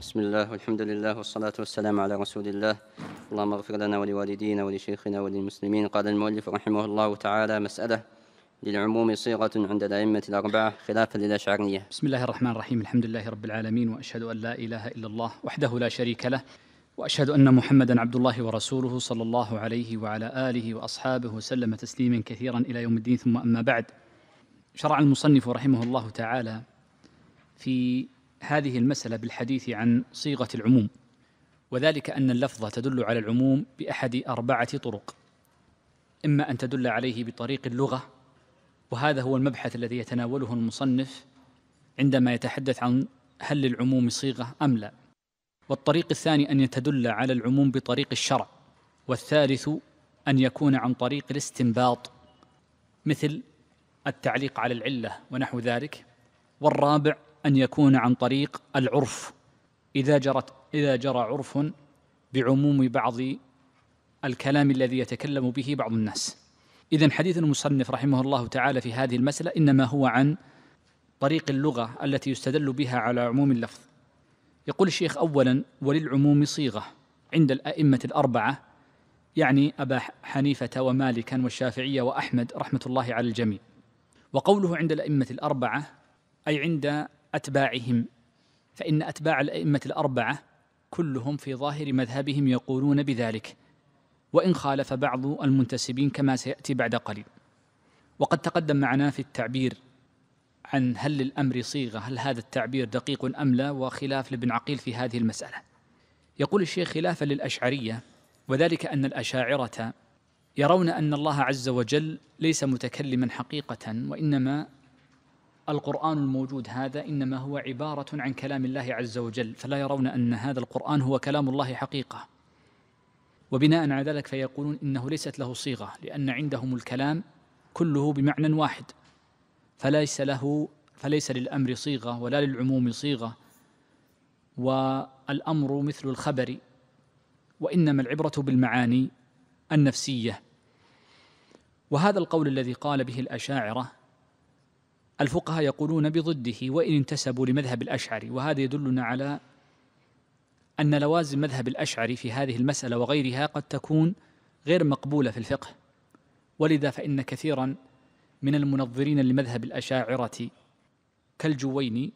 بسم الله والحمد لله والصلاة والسلام على رسول الله اللهم اغفر لنا ولوالدينا ولشيخنا وللمسلمين قال المؤلف رحمه الله تعالى مسألة للعموم صيغة عند الأئمة الأربعة خلافا للأشعرية بسم الله الرحمن الرحيم الحمد لله رب العالمين وأشهد أن لا إله إلا الله وحده لا شريك له وأشهد أن محمدا عبد الله ورسوله صلى الله عليه وعلى آله وأصحابه وسلم تسليما كثيرا إلى يوم الدين ثم أما بعد شرع المصنف رحمه الله تعالى في هذه المسألة بالحديث عن صيغة العموم وذلك أن اللفظة تدل على العموم بأحد أربعة طرق إما أن تدل عليه بطريق اللغة وهذا هو المبحث الذي يتناوله المصنف عندما يتحدث عن هل للعموم صيغة أم لا والطريق الثاني أن يتدل على العموم بطريق الشرع والثالث أن يكون عن طريق الاستنباط مثل التعليق على العلة ونحو ذلك والرابع أن يكون عن طريق العرف إذا جرت إذا جرى عرف بعموم بعض الكلام الذي يتكلم به بعض الناس إذا حديث المصنف رحمه الله تعالى في هذه المسألة إنما هو عن طريق اللغة التي يستدل بها على عموم اللفظ يقول الشيخ أولا وللعموم صيغة عند الأئمة الأربعة يعني أبا حنيفة ومالكا والشافعية وأحمد رحمة الله على الجميع وقوله عند الأئمة الأربعة أي عند أتباعهم فإن أتباع الأئمة الأربعة كلهم في ظاهر مذهبهم يقولون بذلك وإن خالف بعض المنتسبين كما سيأتي بعد قليل وقد تقدم معنا في التعبير عن هل للأمر صيغة هل هذا التعبير دقيق أم لا وخلاف لابن عقيل في هذه المسألة يقول الشيخ خلافا للأشعرية وذلك أن الأشاعرة يرون أن الله عز وجل ليس متكلما حقيقة وإنما القرآن الموجود هذا إنما هو عبارة عن كلام الله عز وجل فلا يرون أن هذا القرآن هو كلام الله حقيقة وبناء على ذلك فيقولون إنه ليست له صيغة لأن عندهم الكلام كله بمعنى واحد فليس له فليس للأمر صيغة ولا للعموم صيغة والأمر مثل الخبر وإنما العبرة بالمعاني النفسية وهذا القول الذي قال به الأشاعرة الفقهاء يقولون بضده وإن انتسبوا لمذهب الأشعري وهذا يدلنا على أن لوازم مذهب الأشعري في هذه المسألة وغيرها قد تكون غير مقبولة في الفقه ولذا فإن كثيرا من المنظرين لمذهب الأشاعرة كالجويني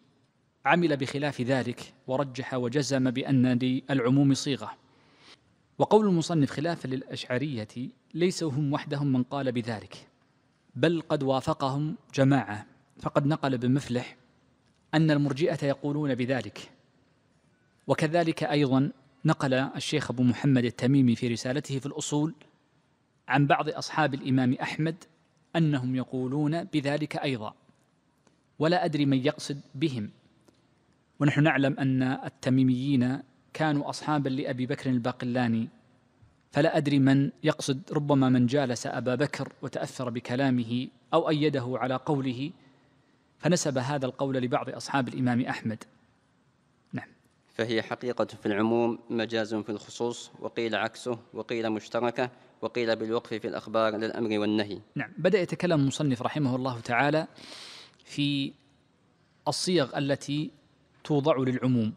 عمل بخلاف ذلك ورجح وجزم بأن للعموم صيغة وقول المصنف خلافا للأشعرية ليس هم وحدهم من قال بذلك بل قد وافقهم جماعة فقد نقل ابن مفلح أن المرجئة يقولون بذلك وكذلك أيضا نقل الشيخ أبو محمد التميمي في رسالته في الأصول عن بعض أصحاب الإمام أحمد أنهم يقولون بذلك أيضا ولا أدري من يقصد بهم ونحن نعلم أن التميميين كانوا أصحابا لأبي بكر الباقلاني فلا أدري من يقصد ربما من جالس أبا بكر وتأثر بكلامه أو أيده على قوله فنسب هذا القول لبعض أصحاب الإمام أحمد نعم فهي حقيقة في العموم مجاز في الخصوص وقيل عكسه وقيل مشتركة وقيل بالوقف في الأخبار للأمر والنهي نعم بدأ يتكلم المصنف رحمه الله تعالى في الصيغ التي توضع للعموم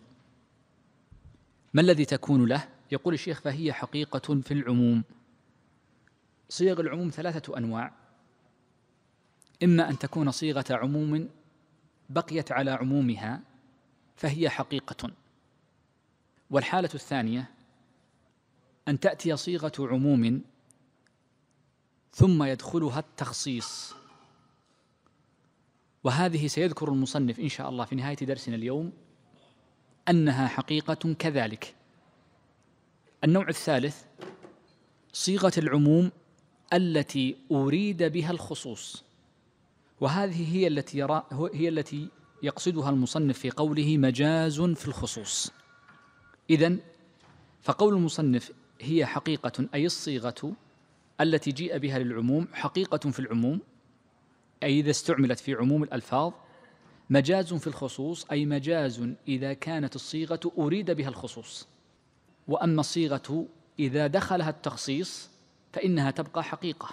ما الذي تكون له يقول الشيخ فهي حقيقة في العموم صيغ العموم ثلاثة أنواع إما أن تكون صيغة عموم بقيت على عمومها فهي حقيقة والحالة الثانية أن تأتي صيغة عموم ثم يدخلها التخصيص وهذه سيذكر المصنف إن شاء الله في نهاية درسنا اليوم أنها حقيقة كذلك النوع الثالث صيغة العموم التي أريد بها الخصوص وهذه هي التي يرى هي التي يقصدها المصنف في قوله مجاز في الخصوص إذا فقول المصنف هي حقيقة أي الصيغة التي جيء بها للعموم حقيقة في العموم أي إذا استعملت في عموم الألفاظ مجاز في الخصوص أي مجاز إذا كانت الصيغة أريد بها الخصوص وأما الصيغة إذا دخلها التخصيص فإنها تبقى حقيقة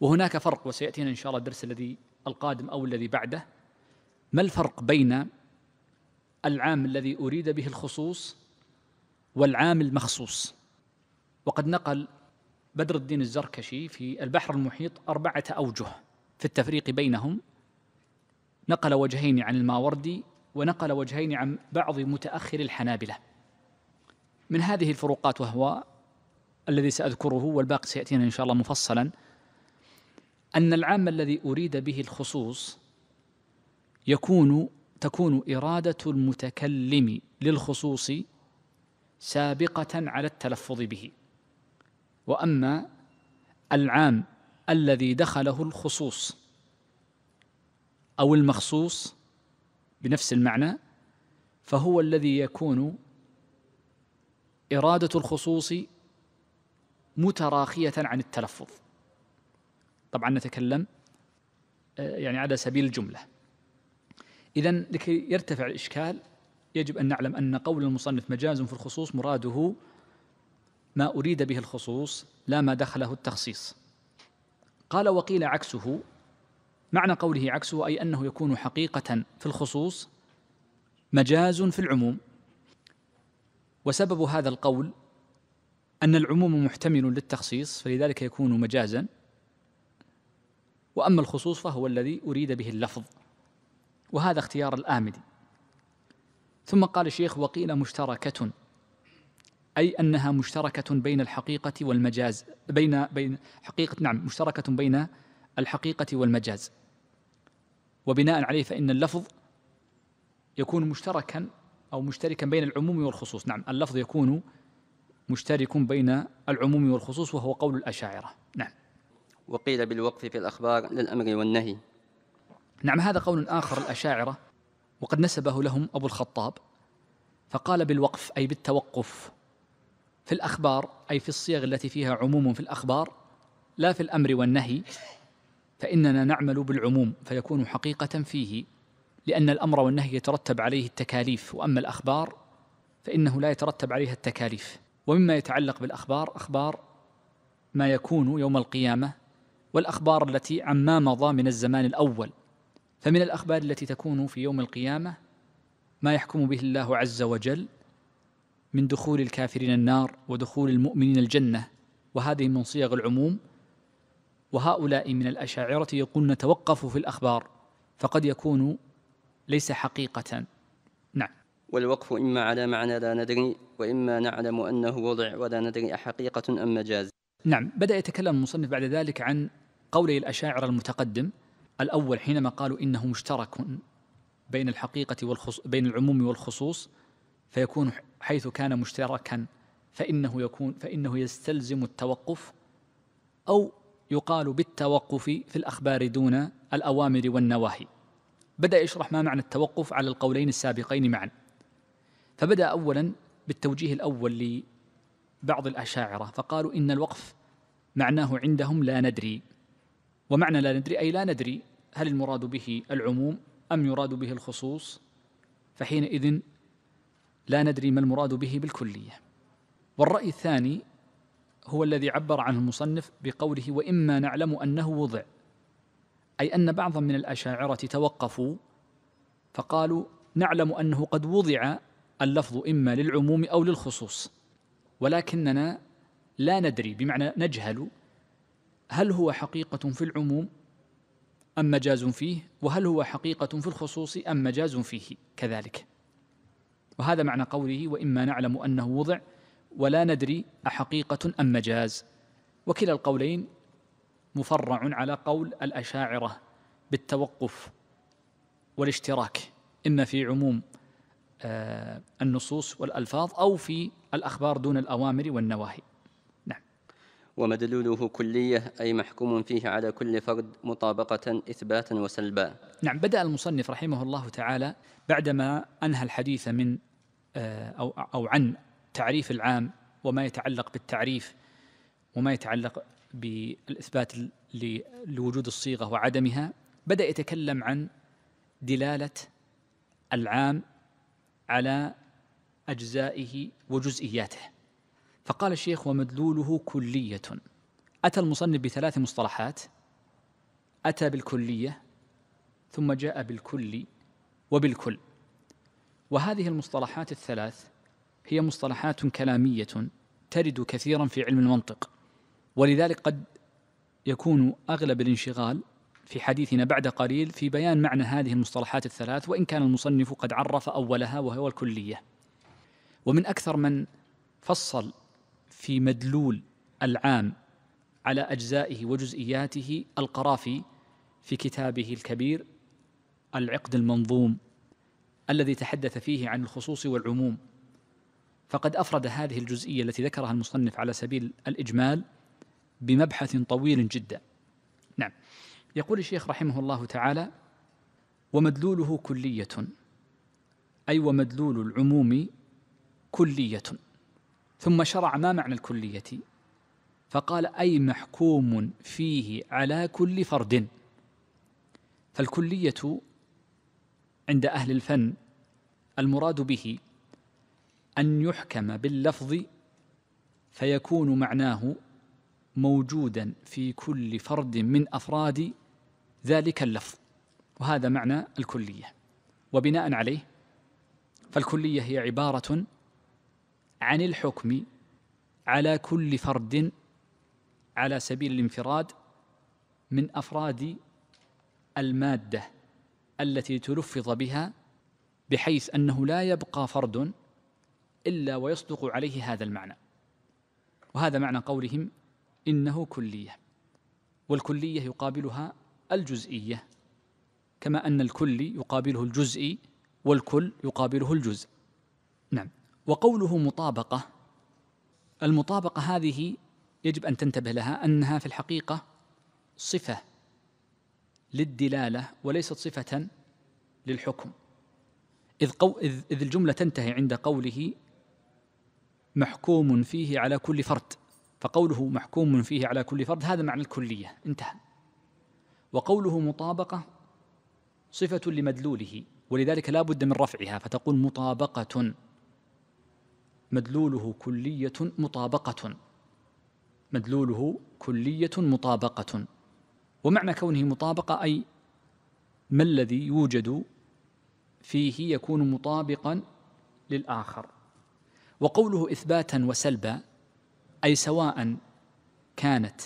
وهناك فرق وسيأتينا إن شاء الله الدرس الذي القادم أو الذي بعده ما الفرق بين العام الذي أريد به الخصوص والعام المخصوص وقد نقل بدر الدين الزركشي في البحر المحيط أربعة أوجه في التفريق بينهم نقل وجهين عن الماوردي ونقل وجهين عن بعض متأخر الحنابلة من هذه الفروقات وهو الذي سأذكره والباقي سيأتينا إن شاء الله مفصلا أن العام الذي أريد به الخصوص يكون تكون إرادة المتكلم للخصوص سابقة على التلفظ به وأما العام الذي دخله الخصوص أو المخصوص بنفس المعنى فهو الذي يكون إرادة الخصوص متراخية عن التلفظ طبعا نتكلم آه، يعني على سبيل الجمله اذا لكي يرتفع الاشكال يجب ان نعلم ان قول المصنف مجاز في الخصوص مراده ما اريد به الخصوص لا ما دخله التخصيص قال وقيل عكسه معنى قوله عكسه اي انه يكون حقيقه في الخصوص مجاز في العموم وسبب هذا القول ان العموم محتمل للتخصيص فلذلك يكون مجازا وأما الخصوص فهو الذي أريد به اللفظ وهذا اختيار الآمدي ثم قال الشيخ وقيل مشتركة أي أنها مشتركة بين الحقيقة والمجاز بين بين حقيقة نعم مشتركة بين الحقيقة والمجاز وبناء عليه فإن اللفظ يكون مشتركا أو مشتركا بين العموم والخصوص نعم اللفظ يكون مشترك بين العموم والخصوص وهو قول الأشاعرة نعم وقيل بالوقف في الأخبار للأمر والنهي نعم هذا قول آخر الأشاعرة وقد نسبه لهم أبو الخطاب فقال بالوقف أي بالتوقف في الأخبار أي في الصيغ التي فيها عموم في الأخبار لا في الأمر والنهي فإننا نعمل بالعموم فيكون حقيقة فيه لأن الأمر والنهي يترتب عليه التكاليف وأما الأخبار فإنه لا يترتب عليها التكاليف ومما يتعلق بالأخبار أخبار ما يكون يوم القيامة والأخبار التي عما مضى من الزمان الأول فمن الأخبار التي تكون في يوم القيامة ما يحكم به الله عز وجل من دخول الكافرين النار ودخول المؤمنين الجنة وهذه من صيغ العموم وهؤلاء من الأشاعرة يقولون توقفوا في الأخبار فقد يكون ليس حقيقة نعم والوقف إما على معنى لا ندري وإما نعلم أنه وضع ولا ندري أحقيقة أم مجاز نعم بدأ يتكلم المصنف بعد ذلك عن قوله الأشاعرة المتقدم الأول حينما قالوا إنه مشترك بين الحقيقة والخصوص بين العموم والخصوص فيكون حيث كان مشتركا فإنه يكون فإنه يستلزم التوقف أو يقال بالتوقف في الأخبار دون الأوامر والنواهي بدأ يشرح ما معنى التوقف على القولين السابقين معا فبدأ أولا بالتوجيه الأول لبعض الأشاعرة فقالوا إن الوقف معناه عندهم لا ندري ومعنى لا ندري أي لا ندري هل المراد به العموم أم يراد به الخصوص فحينئذ لا ندري ما المراد به بالكلية والرأي الثاني هو الذي عبر عنه المصنف بقوله وإما نعلم أنه وضع أي أن بعضا من الأشاعرة توقفوا فقالوا نعلم أنه قد وضع اللفظ إما للعموم أو للخصوص ولكننا لا ندري بمعنى نجهل هل هو حقيقة في العموم أم مجاز فيه وهل هو حقيقة في الخصوص أم مجاز فيه كذلك وهذا معنى قوله وإما نعلم أنه وضع ولا ندري أحقيقة أم مجاز وكلا القولين مفرع على قول الأشاعرة بالتوقف والاشتراك إما في عموم آه، النصوص والألفاظ أو في الأخبار دون الأوامر والنواهي ومدلوله كلية أي محكوم فيه على كل فرد مطابقة إثباتا وسلبا نعم بدأ المصنف رحمه الله تعالى بعدما أنهى الحديث من آه، أو, أو عن تعريف العام وما يتعلق بالتعريف وما يتعلق بالإثبات لوجود الصيغة وعدمها بدأ يتكلم عن دلالة العام على أجزائه وجزئياته فقال الشيخ ومدلوله كلية أتى المصنف بثلاث مصطلحات أتى بالكلية ثم جاء بالكل وبالكل وهذه المصطلحات الثلاث هي مصطلحات كلامية ترد كثيرا في علم المنطق ولذلك قد يكون أغلب الانشغال في حديثنا بعد قليل في بيان معنى هذه المصطلحات الثلاث وإن كان المصنف قد عرف أولها وهو الكلية ومن أكثر من فصل في مدلول العام على أجزائه وجزئياته القرافي في كتابه الكبير العقد المنظوم الذي تحدث فيه عن الخصوص والعموم فقد أفرد هذه الجزئية التي ذكرها المصنف على سبيل الإجمال بمبحث طويل جدا نعم يقول الشيخ رحمه الله تعالى ومدلوله كلية أي ومدلول العموم كلية ثم شرع ما معنى الكلية فقال أي محكوم فيه على كل فرد فالكلية عند أهل الفن المراد به أن يحكم باللفظ فيكون معناه موجودا في كل فرد من أفراد ذلك اللفظ وهذا معنى الكلية وبناء عليه فالكلية هي عبارة عن الحكم على كل فرد على سبيل الانفراد من افراد الماده التي تلفظ بها بحيث انه لا يبقى فرد الا ويصدق عليه هذا المعنى وهذا معنى قولهم انه كليه والكليه يقابلها الجزئيه كما ان الكل يقابله الجزئي والكل يقابله الجزء نعم وقوله مطابقة المطابقة هذه يجب أن تنتبه لها أنها في الحقيقة صفة للدلالة وليست صفة للحكم إذ, قو إذ, إذ الجملة تنتهي عند قوله محكوم فيه على كل فرد فقوله محكوم فيه على كل فرد هذا معنى الكلية انتهى وقوله مطابقة صفة لمدلوله ولذلك لا بد من رفعها فتقول مطابقة مدلوله كلية مطابقة مدلوله كلية مطابقة ومعنى كونه مطابقة أي ما الذي يوجد فيه يكون مطابقا للآخر وقوله إثباتا وسلبا أي سواء كانت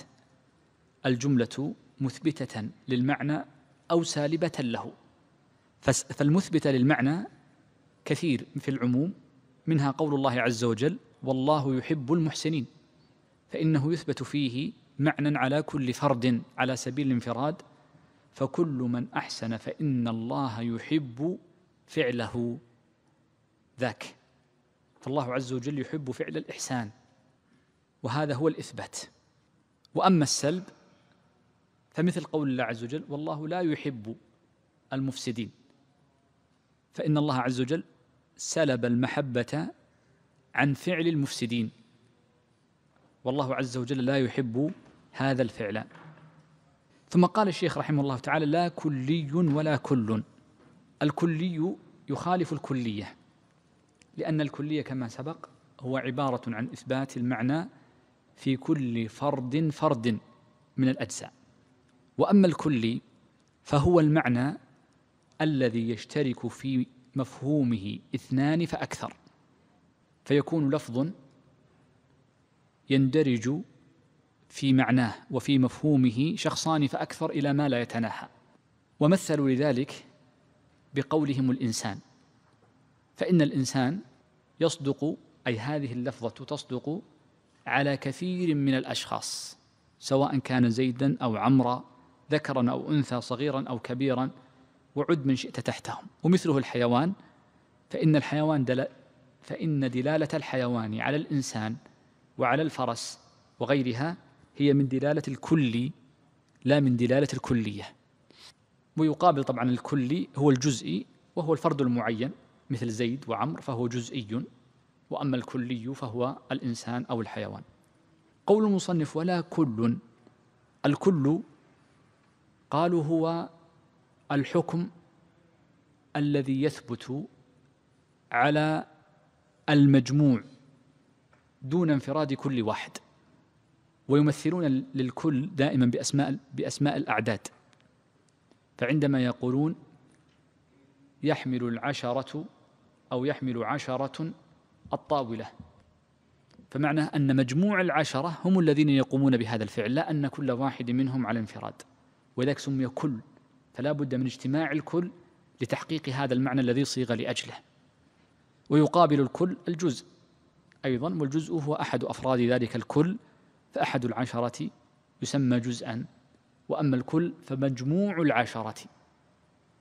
الجملة مثبتة للمعنى أو سالبة له فالمثبتة للمعنى كثير في العموم منها قول الله عز وجل والله يحب المحسنين فانه يثبت فيه معنى على كل فرد على سبيل الانفراد فكل من احسن فان الله يحب فعله ذاك فالله عز وجل يحب فعل الاحسان وهذا هو الاثبات واما السلب فمثل قول الله عز وجل والله لا يحب المفسدين فان الله عز وجل سلب المحبة عن فعل المفسدين والله عز وجل لا يحب هذا الفعل ثم قال الشيخ رحمه الله تعالى لا كلي ولا كل الكلي يخالف الكلية لأن الكلية كما سبق هو عبارة عن إثبات المعنى في كل فرد فرد من الأجزاء وأما الكلي فهو المعنى الذي يشترك في مفهومه اثنان فأكثر فيكون لفظ يندرج في معناه وفي مفهومه شخصان فأكثر إلى ما لا يتناهى ومثلوا لذلك بقولهم الإنسان فإن الإنسان يصدق أي هذه اللفظة تصدق على كثير من الأشخاص سواء كان زيدا أو عمرا ذكرا أو أنثى صغيرا أو كبيرا وعد من شئت تحتهم ومثله الحيوان فإن الحيوان دل فإن دلالة الحيوان على الإنسان وعلى الفرس وغيرها هي من دلالة الكلي لا من دلالة الكلية ويقابل طبعا الكلي هو الجزئي وهو الفرد المعين مثل زيد وعمر فهو جزئي وأما الكلي فهو الإنسان أو الحيوان قول المصنف ولا كل الكل قالوا هو الحكم الذي يثبت على المجموع دون انفراد كل واحد ويمثلون للكل دائما بأسماء بأسماء الأعداد فعندما يقولون يحمل العشرة أو يحمل عشرة الطاولة فمعنى أن مجموع العشرة هم الذين يقومون بهذا الفعل لا أن كل واحد منهم على انفراد ولذلك سمي كل فلا بد من اجتماع الكل لتحقيق هذا المعنى الذي صيغ لاجله ويقابل الكل الجزء ايضا والجزء هو احد افراد ذلك الكل فاحد العشره يسمى جزءا واما الكل فمجموع العشره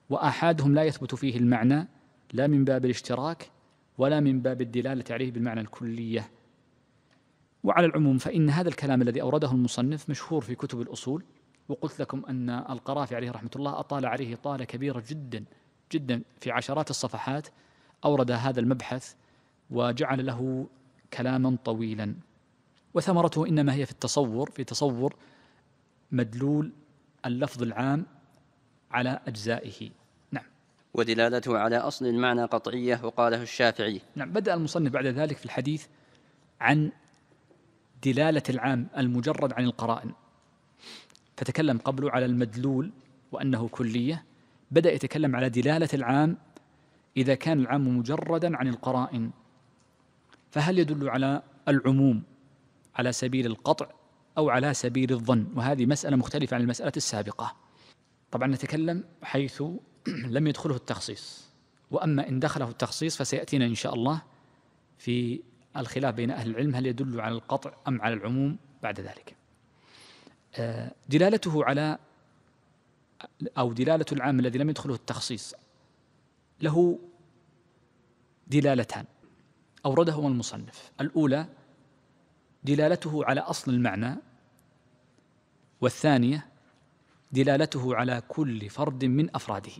واحادهم لا يثبت فيه المعنى لا من باب الاشتراك ولا من باب الدلاله عليه بالمعنى الكليه وعلى العموم فان هذا الكلام الذي اورده المصنف مشهور في كتب الاصول وقلت لكم أن القرافي عليه رحمة الله أطال عليه طالة كبيرة جدا جدا في عشرات الصفحات أورد هذا المبحث وجعل له كلاما طويلا وثمرته إنما هي في التصور في تصور مدلول اللفظ العام على أجزائه نعم ودلالته على أصل المعنى قطعية وقاله الشافعي نعم بدأ المصنف بعد ذلك في الحديث عن دلالة العام المجرد عن القرائن فتكلم قبله على المدلول وأنه كلية بدأ يتكلم على دلالة العام إذا كان العام مجردا عن القرائن فهل يدل على العموم على سبيل القطع أو على سبيل الظن وهذه مسألة مختلفة عن المسألة السابقة طبعا نتكلم حيث لم يدخله التخصيص وأما إن دخله التخصيص فسيأتينا إن شاء الله في الخلاف بين أهل العلم هل يدل على القطع أم على العموم بعد ذلك آه، دلالته على أو دلالة العام الذي لم يدخله التخصيص له دلالتان أوردهما المصنف الأولى دلالته على أصل المعنى والثانية دلالته على كل فرد من أفراده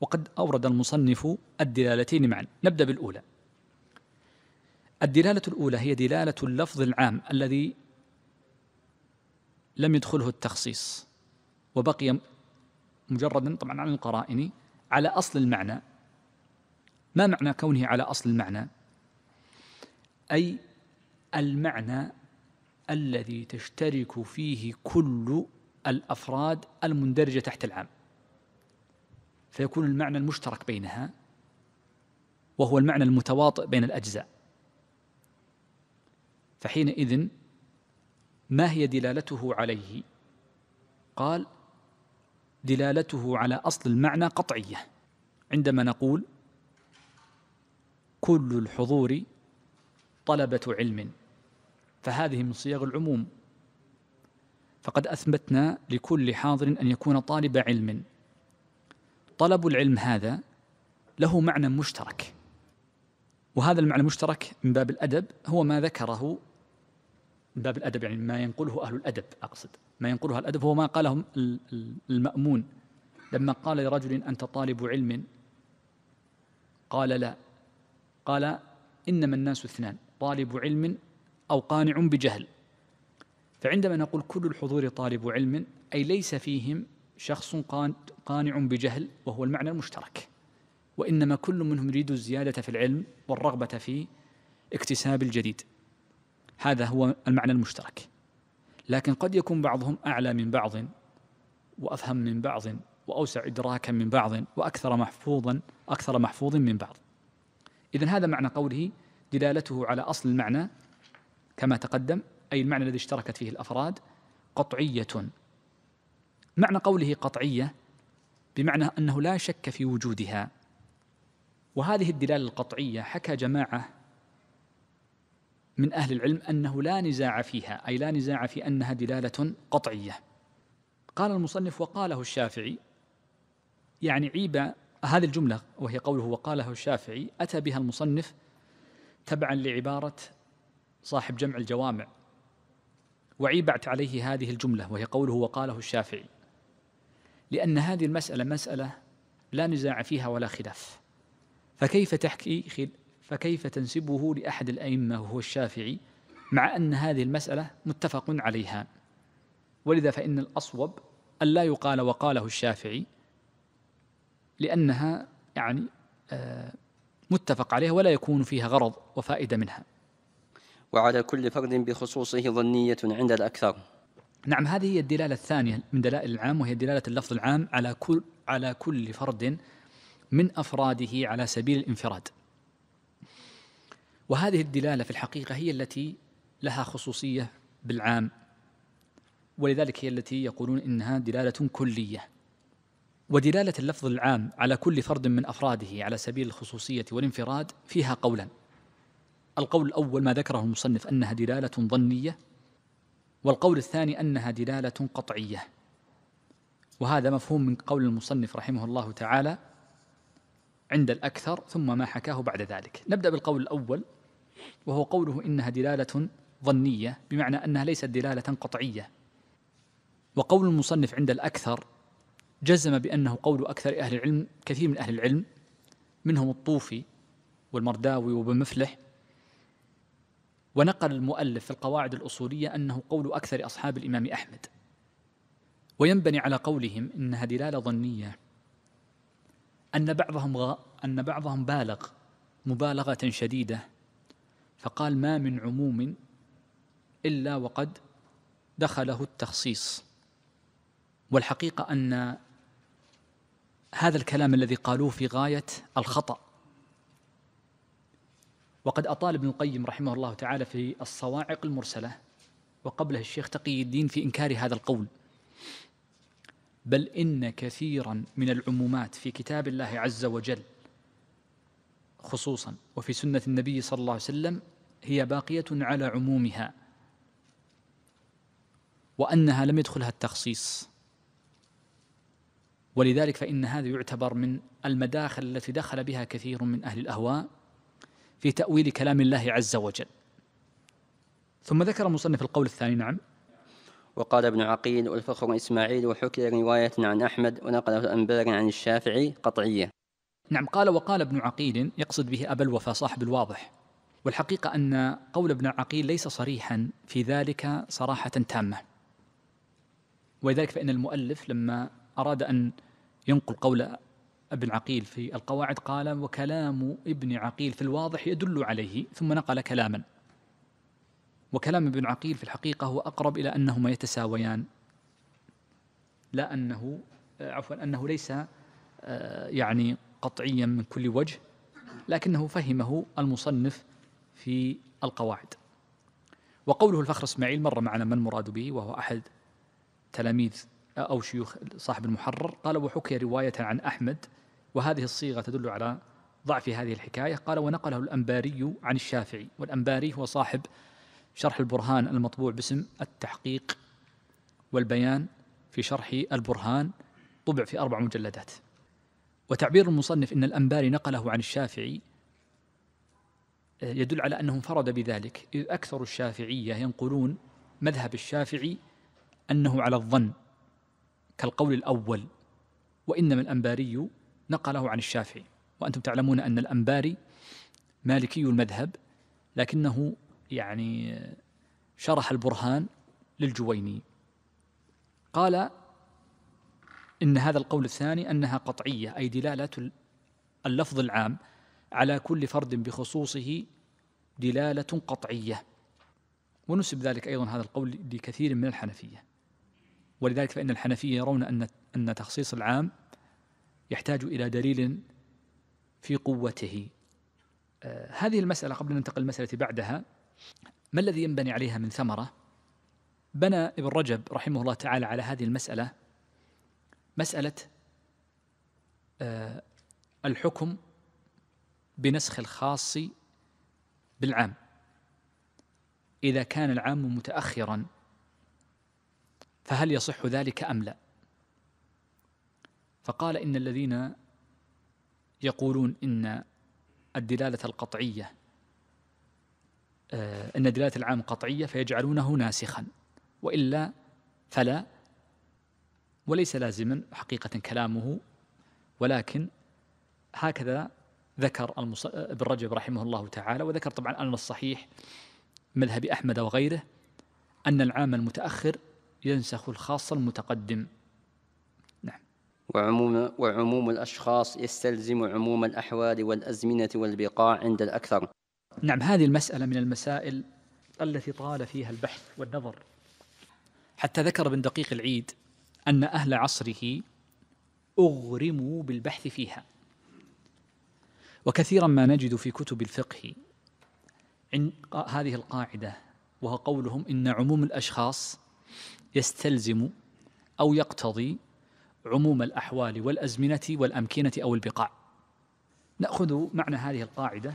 وقد أورد المصنف الدلالتين معا نبدأ بالأولى الدلالة الأولى هي دلالة اللفظ العام الذي لم يدخله التخصيص وبقي مجردا طبعا عن القرائن على أصل المعنى ما معنى كونه على أصل المعنى أي المعنى الذي تشترك فيه كل الافراد المندرجه تحت العام فيكون المعنى المشترك بينها وهو المعنى المتواطئ بين الاجزاء فحينئذ ما هي دلالته عليه قال دلالته على أصل المعنى قطعية عندما نقول كل الحضور طلبة علم فهذه من صيغ العموم فقد أثبتنا لكل حاضر أن يكون طالب علم طلب العلم هذا له معنى مشترك وهذا المعنى المشترك من باب الأدب هو ما ذكره من باب الأدب يعني ما ينقله أهل الأدب أقصد ما ينقله الأدب هو ما قاله المأمون لما قال لرجل أنت طالب علم قال لا قال إنما الناس اثنان طالب علم أو قانع بجهل فعندما نقول كل الحضور طالب علم أي ليس فيهم شخص قانع بجهل وهو المعنى المشترك وإنما كل منهم يريد الزيادة في العلم والرغبة في اكتساب الجديد هذا هو المعنى المشترك لكن قد يكون بعضهم اعلى من بعض وافهم من بعض واوسع ادراكا من بعض واكثر محفوظا اكثر محفوظ من بعض اذا هذا معنى قوله دلالته على اصل المعنى كما تقدم اي المعنى الذي اشتركت فيه الافراد قطعيه معنى قوله قطعيه بمعنى انه لا شك في وجودها وهذه الدلاله القطعيه حكى جماعه من أهل العلم أنه لا نزاع فيها أي لا نزاع في أنها دلالة قطعية قال المصنف وقاله الشافعي يعني عيب هذه الجملة وهي قوله وقاله الشافعي أتى بها المصنف تبعا لعبارة صاحب جمع الجوامع وعيبعت عليه هذه الجملة وهي قوله وقاله الشافعي لأن هذه المسألة مسألة لا نزاع فيها ولا خلاف فكيف تحكي فكيف تنسبه لأحد الأئمة وهو الشافعي مع أن هذه المسألة متفق عليها ولذا فإن الأصوب ألا يقال وقاله الشافعي لأنها يعني آه، متفق عليها ولا يكون فيها غرض وفائدة منها وعلى كل فرد بخصوصه ظنية عند الأكثر نعم هذه هي الدلالة الثانية من دلائل العام وهي دلالة اللفظ العام على كل على كل فرد من أفراده على سبيل الانفراد وهذه الدلاله في الحقيقه هي التي لها خصوصيه بالعام ولذلك هي التي يقولون انها دلاله كليه ودلاله اللفظ العام على كل فرد من افراده على سبيل الخصوصيه والانفراد فيها قولا القول الاول ما ذكره المصنف انها دلاله ظنيه والقول الثاني انها دلاله قطعيه وهذا مفهوم من قول المصنف رحمه الله تعالى عند الاكثر ثم ما حكاه بعد ذلك نبدا بالقول الاول وهو قوله إنها دلالة ظنية بمعنى أنها ليست دلالة قطعية وقول المصنف عند الأكثر جزم بأنه قول أكثر أهل العلم كثير من أهل العلم منهم الطوفي والمرداوي وابن مفلح ونقل المؤلف في القواعد الأصولية أنه قول أكثر أصحاب الإمام أحمد وينبني على قولهم إنها دلالة ظنية أن بعضهم غ... أن بعضهم بالغ مبالغة شديدة فقال ما من عموم إلا وقد دخله التخصيص والحقيقة أن هذا الكلام الذي قالوه في غاية الخطأ وقد أطال ابن القيم رحمه الله تعالى في الصواعق المرسلة وقبله الشيخ تقي الدين في إنكار هذا القول بل إن كثيرا من العمومات في كتاب الله عز وجل خصوصا وفي سنة النبي صلى الله عليه وسلم هي باقية على عمومها وأنها لم يدخلها التخصيص ولذلك فإن هذا يعتبر من المداخل التي دخل بها كثير من أهل الأهواء في تأويل كلام الله عز وجل ثم ذكر مصنف القول الثاني نعم وقال ابن عقيل والفخر إسماعيل وحكي رواية عن أحمد ونقله الأنبار عن الشافعي قطعية نعم قال وقال ابن عقيل يقصد به أبا الوفا صاحب الواضح والحقيقة أن قول ابن عقيل ليس صريحا في ذلك صراحة تامة ولذلك فإن المؤلف لما أراد أن ينقل قول ابن عقيل في القواعد قال وكلام ابن عقيل في الواضح يدل عليه ثم نقل كلاما وكلام ابن عقيل في الحقيقة هو أقرب إلى أنهما يتساويان لا أنه عفوا أنه ليس آه، يعني قطعيا من كل وجه لكنه فهمه المصنف في القواعد وقوله الفخر اسماعيل مر معنا ما المراد به وهو احد تلاميذ او شيوخ صاحب المحرر قال وحكي روايه عن احمد وهذه الصيغه تدل على ضعف هذه الحكايه قال ونقله الانباري عن الشافعي والانباري هو صاحب شرح البرهان المطبوع باسم التحقيق والبيان في شرح البرهان طبع في اربع مجلدات وتعبير المصنف ان الانباري نقله عن الشافعي آه، يدل على انه انفرد بذلك اذ اكثر الشافعيه ينقلون مذهب الشافعي انه على الظن كالقول الاول وانما الانباري نقله عن الشافعي وانتم تعلمون ان الانباري مالكي المذهب لكنه يعني آه، شرح البرهان للجويني قال إن هذا القول الثاني أنها قطعية أي دلالة اللفظ العام على كل فرد بخصوصه دلالة قطعية ونسب ذلك أيضا هذا القول لكثير من الحنفية ولذلك فإن الحنفية يرون أن أن تخصيص العام يحتاج إلى دليل في قوته آه، هذه المسألة قبل أن ننتقل المسألة بعدها ما الذي ينبني عليها من ثمرة بنى ابن رجب رحمه الله تعالى على هذه المسألة مسألة آه، الحكم بنسخ الخاص بالعام إذا كان العام متأخرا فهل يصح ذلك أم لا فقال إن الذين يقولون إن الدلالة القطعية آه، إن دلالة العام قطعية فيجعلونه ناسخا وإلا فلا وليس لازما حقيقة كلامه ولكن هكذا ذكر المص... ابن رجب رحمه الله تعالى وذكر طبعا أن الصحيح مذهب أحمد وغيره أن العام المتأخر ينسخ الخاص المتقدم نعم وعموم, وعموم الأشخاص يستلزم عموم الأحوال والأزمنة والبقاع عند الأكثر نعم هذه المسألة من المسائل التي طال فيها البحث والنظر حتى ذكر ابن دقيق العيد أن أهل عصره أغرموا بالبحث فيها وكثيرا ما نجد في كتب الفقه عن هذه القاعدة وهو قولهم إن عموم الأشخاص يستلزم أو يقتضي عموم الأحوال والأزمنة والأمكنة أو البقاع نأخذ معنى هذه القاعدة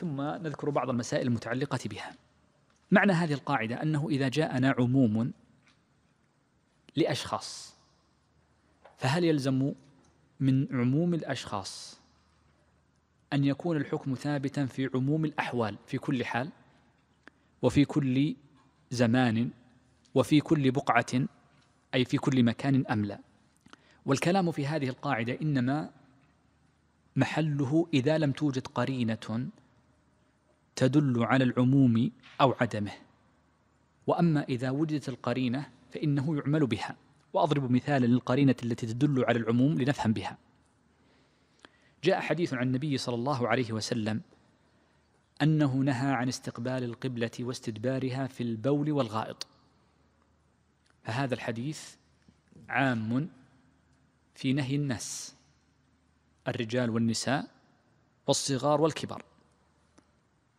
ثم نذكر بعض المسائل المتعلقة بها معنى هذه القاعدة أنه إذا جاءنا عموم لأشخاص فهل يلزم من عموم الأشخاص أن يكون الحكم ثابتا في عموم الأحوال في كل حال وفي كل زمان وفي كل بقعة أي في كل مكان أم لا والكلام في هذه القاعدة إنما محله إذا لم توجد قرينة تدل على العموم أو عدمه وأما إذا وجدت القرينة فإنه يعمل بها وأضرب مثالا للقرينة التي تدل على العموم لنفهم بها جاء حديث عن النبي صلى الله عليه وسلم أنه نهى عن استقبال القبلة واستدبارها في البول والغائط فهذا الحديث عام في نهي الناس الرجال والنساء والصغار والكبار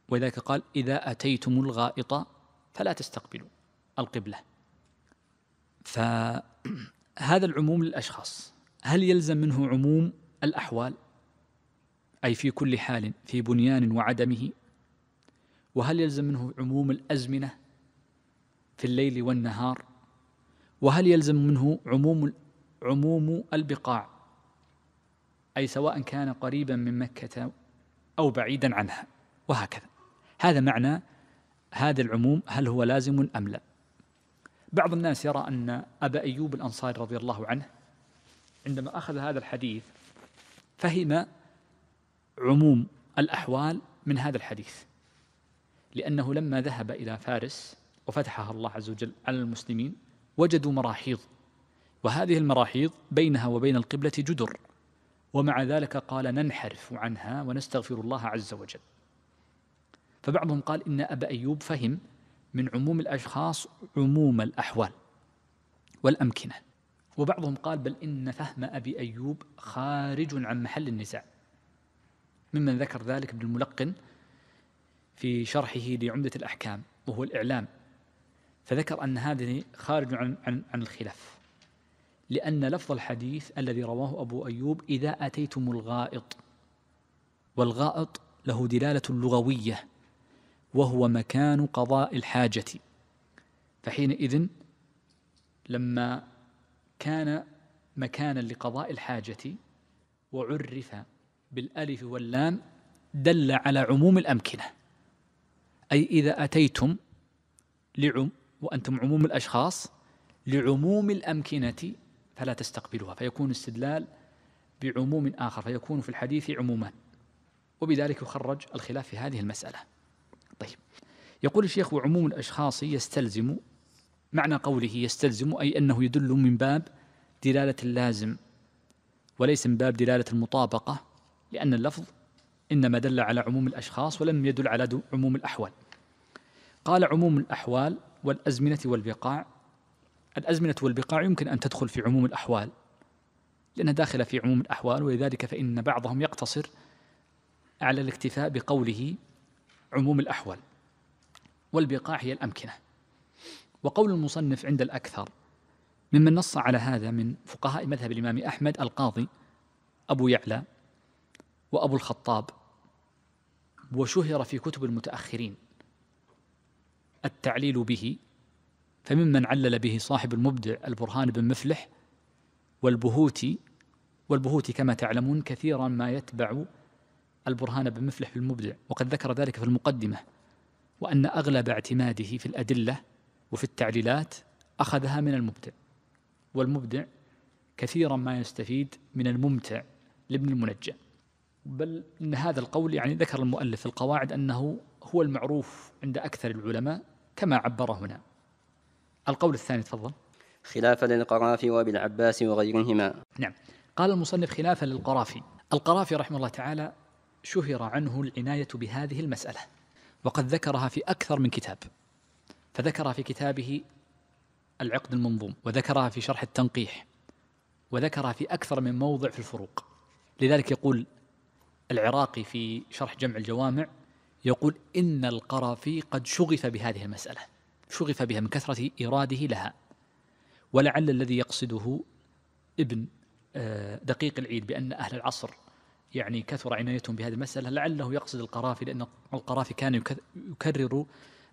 ولذلك قال إذا أتيتم الغائط فلا تستقبلوا القبله فهذا العموم للأشخاص هل يلزم منه عموم الأحوال أي في كل حال في بنيان وعدمه وهل يلزم منه عموم الأزمنة في الليل والنهار وهل يلزم منه عموم عموم البقاع أي سواء كان قريبا من مكة أو بعيدا عنها وهكذا هذا معنى هذا العموم هل هو لازم أم لا بعض الناس يرى أن أبا أيوب الأنصاري رضي الله عنه عندما أخذ هذا الحديث فهم عموم الأحوال من هذا الحديث لأنه لما ذهب إلى فارس وفتحها الله عز وجل على المسلمين وجدوا مراحيض وهذه المراحيض بينها وبين القبلة جدر ومع ذلك قال ننحرف عنها ونستغفر الله عز وجل فبعضهم قال إن أبا أيوب فهم من عموم الأشخاص عموم الأحوال والأمكنة وبعضهم قال بل إن فهم أبي أيوب خارج عن محل النزاع ممن ذكر ذلك ابن الملقن في شرحه لعمدة الأحكام وهو الإعلام فذكر أن هذه خارج عن, عن, عن الخلاف لأن لفظ الحديث الذي رواه أبو أيوب إذا أتيتم الغائط والغائط له دلالة لغوية وهو مكان قضاء الحاجة فحينئذ لما كان مكانا لقضاء الحاجة وعرف بالألف واللام دل على عموم الأمكنة أي إذا أتيتم لعم وأنتم عموم الأشخاص لعموم الأمكنة فلا تستقبلها فيكون استدلال بعموم آخر فيكون في الحديث عمومان وبذلك يخرج الخلاف في هذه المسألة يقول الشيخ وعموم الأشخاص يستلزم معنى قوله يستلزم أي أنه يدل من باب دلالة اللازم وليس من باب دلالة المطابقة لأن اللفظ إنما دل على عموم الأشخاص ولم يدل على عموم الأحوال قال عموم الأحوال والأزمنة والبقاع الأزمنة والبقاع يمكن أن تدخل في عموم الأحوال لأنها داخلة في عموم الأحوال ولذلك فإن بعضهم يقتصر على الاكتفاء بقوله عموم الأحوال والبقاع هي الأمكنة وقول المصنف عند الأكثر ممن نص على هذا من فقهاء مذهب الإمام أحمد القاضي أبو يعلى وأبو الخطاب وشهر في كتب المتأخرين التعليل به فممن علل به صاحب المبدع البرهان بن مفلح والبهوتي والبهوتي كما تعلمون كثيرا ما يتبع البرهان بن مفلح في المبدع وقد ذكر ذلك في المقدمة وأن أغلب اعتماده في الأدلة وفي التعليلات أخذها من المبدع والمبدع كثيرا ما يستفيد من الممتع لابن المنجم بل إن هذا القول يعني ذكر المؤلف في القواعد أنه هو المعروف عند أكثر العلماء كما عبر هنا القول الثاني تفضل خلافا للقرافي وابي العباس وغيرهما نعم قال المصنف خلافا للقرافي القرافي رحمه الله تعالى شهر عنه العناية بهذه المسألة وقد ذكرها في أكثر من كتاب فذكرها في كتابه العقد المنظوم وذكرها في شرح التنقيح وذكرها في أكثر من موضع في الفروق لذلك يقول العراقي في شرح جمع الجوامع يقول إن القرافي قد شغف بهذه المسألة شغف بها من كثرة إيراده لها ولعل الذي يقصده ابن آه، دقيق العيد بأن أهل العصر يعني كثر عنايتهم بهذه المسألة لعله يقصد القرافي لأن القرافي كان يكرر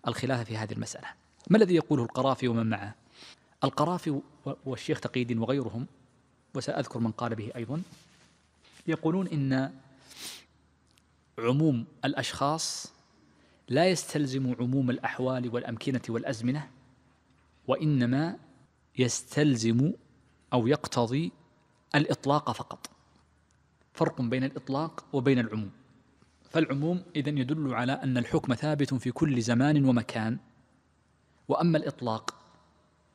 الخلاف في هذه المسألة ما الذي يقوله القرافي ومن معه القرافي والشيخ تقييد وغيرهم وسأذكر من قال به أيضا يقولون إن عموم الأشخاص لا يستلزم عموم الأحوال والأمكنة والأزمنة وإنما يستلزم أو يقتضي الإطلاق فقط فرق بين الإطلاق وبين العموم فالعموم إذا يدل على أن الحكم ثابت في كل زمان ومكان وأما الإطلاق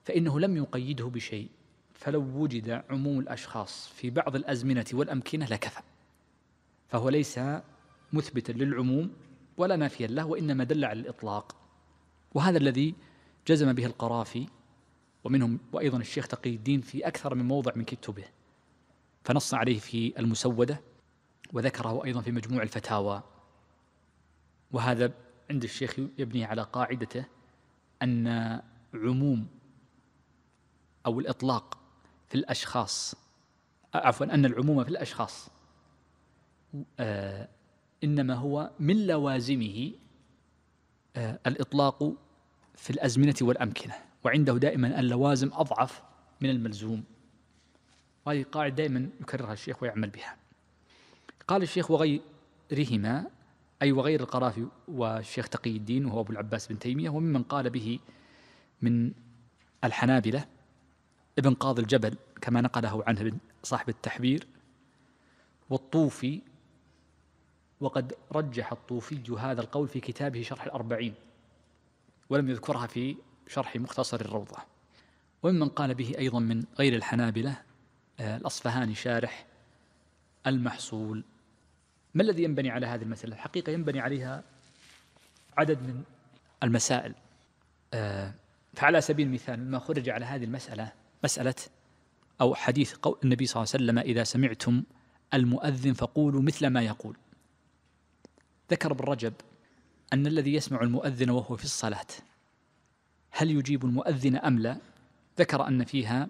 فإنه لم يقيده بشيء فلو وجد عموم الأشخاص في بعض الأزمنة والأمكنة لكفى فهو ليس مثبتا للعموم ولا نافيا له وإنما دل على الإطلاق وهذا الذي جزم به القرافي ومنهم وأيضا الشيخ تقي الدين في أكثر من موضع من كتبه فنص عليه في المسودة وذكره أيضا في مجموع الفتاوى وهذا عند الشيخ يبني على قاعدته أن عموم أو الإطلاق في الأشخاص عفوا أن العموم في الأشخاص آه، إنما هو من لوازمه آه، الإطلاق في الأزمنة والأمكنة وعنده دائما اللوازم أضعف من الملزوم وهذه قاعدة دائما يكررها الشيخ ويعمل بها قال الشيخ وغيرهما أي وغير القرافي والشيخ تقي الدين وهو أبو العباس بن تيمية وممن قال به من الحنابلة ابن قاضي الجبل كما نقله عنه ابن صاحب التحبير والطوفي وقد رجح الطوفي هذا القول في كتابه شرح الأربعين ولم يذكرها في شرح مختصر الروضة وممن قال به أيضا من غير الحنابلة آه، الأصفهاني شارح المحصول ما الذي ينبني على هذه المسألة؟ الحقيقة ينبني عليها عدد من المسائل آه، فعلى سبيل المثال مما خرج على هذه المسألة مسألة أو حديث قول النبي صلى الله عليه وسلم إذا سمعتم المؤذن فقولوا مثل ما يقول ذكر ابن رجب أن الذي يسمع المؤذن وهو في الصلاة هل يجيب المؤذن أم لا ذكر أن فيها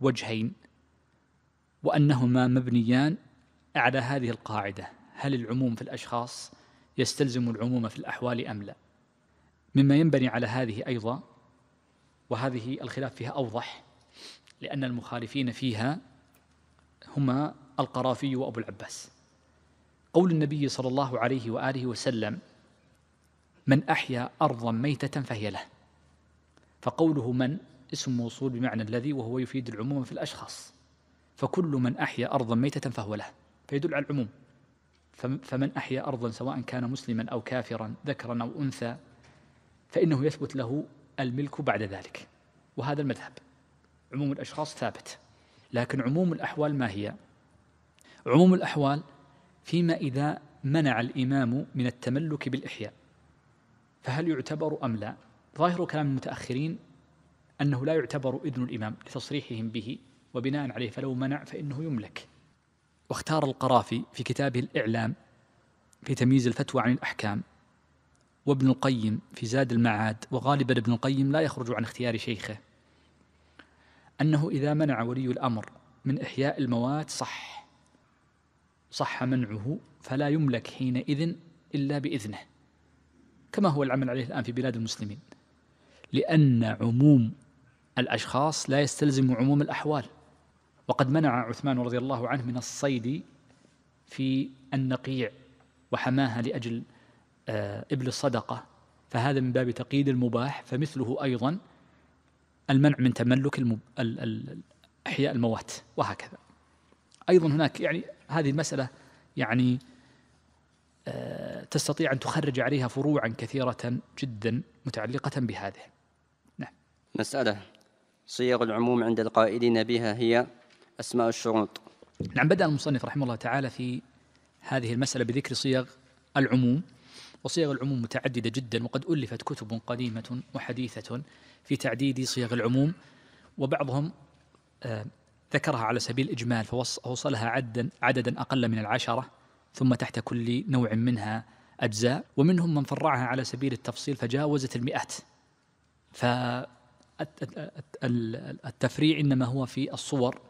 وجهين وأنهما مبنيان على هذه القاعدة هل العموم في الأشخاص يستلزم العموم في الأحوال أم لا مما ينبني على هذه أيضا وهذه الخلاف فيها أوضح لأن المخالفين فيها هما القرافي وأبو العباس قول النبي صلى الله عليه وآله وسلم من أحيا أرضا ميتة فهي له فقوله من اسم موصول بمعنى الذي وهو يفيد العموم في الأشخاص فكل من أحيا أرضا ميتة فهو له فيدل على العموم فمن أحيا أرضا سواء كان مسلما أو كافرا ذكرا أو أنثى فإنه يثبت له الملك بعد ذلك وهذا المذهب عموم الأشخاص ثابت لكن عموم الأحوال ما هي؟ عموم الأحوال فيما إذا منع الإمام من التملك بالإحياء فهل يعتبر أم لا؟ ظاهر كلام المتأخرين أنه لا يعتبر إذن الإمام لتصريحهم به وبناء عليه فلو منع فإنه يملك واختار القرافي في كتابه الإعلام في تمييز الفتوى عن الأحكام وابن القيم في زاد المعاد وغالبا ابن القيم لا يخرج عن اختيار شيخه أنه إذا منع ولي الأمر من إحياء الموات صح صح منعه فلا يملك حينئذ إلا بإذنه كما هو العمل عليه الآن في بلاد المسلمين لأن عموم الأشخاص لا يستلزم عموم الأحوال وقد منع عثمان رضي الله عنه من الصيد في النقيع وحماها لأجل آه، إبل الصدقة فهذا من باب تقييد المباح فمثله أيضا المنع من تملك المب... ال... ال... أحياء الموات وهكذا أيضا هناك يعني هذه المسألة يعني آه، تستطيع أن تخرج عليها فروعا كثيرة جدا متعلقة بهذه نعم مسألة صيغ العموم عند القائلين بها هي أسماء الشروط نعم بدأ المصنف رحمه الله تعالى في هذه المسألة بذكر صيغ العموم وصيغ العموم متعددة جدا وقد ألفت كتب قديمة وحديثة في تعديد صيغ العموم وبعضهم آه، ذكرها على سبيل الإجمال فوصلها عددا عددا أقل من العشرة ثم تحت كل نوع منها أجزاء ومنهم من فرعها على سبيل التفصيل فجاوزت المئات فالتفريع إنما هو في الصور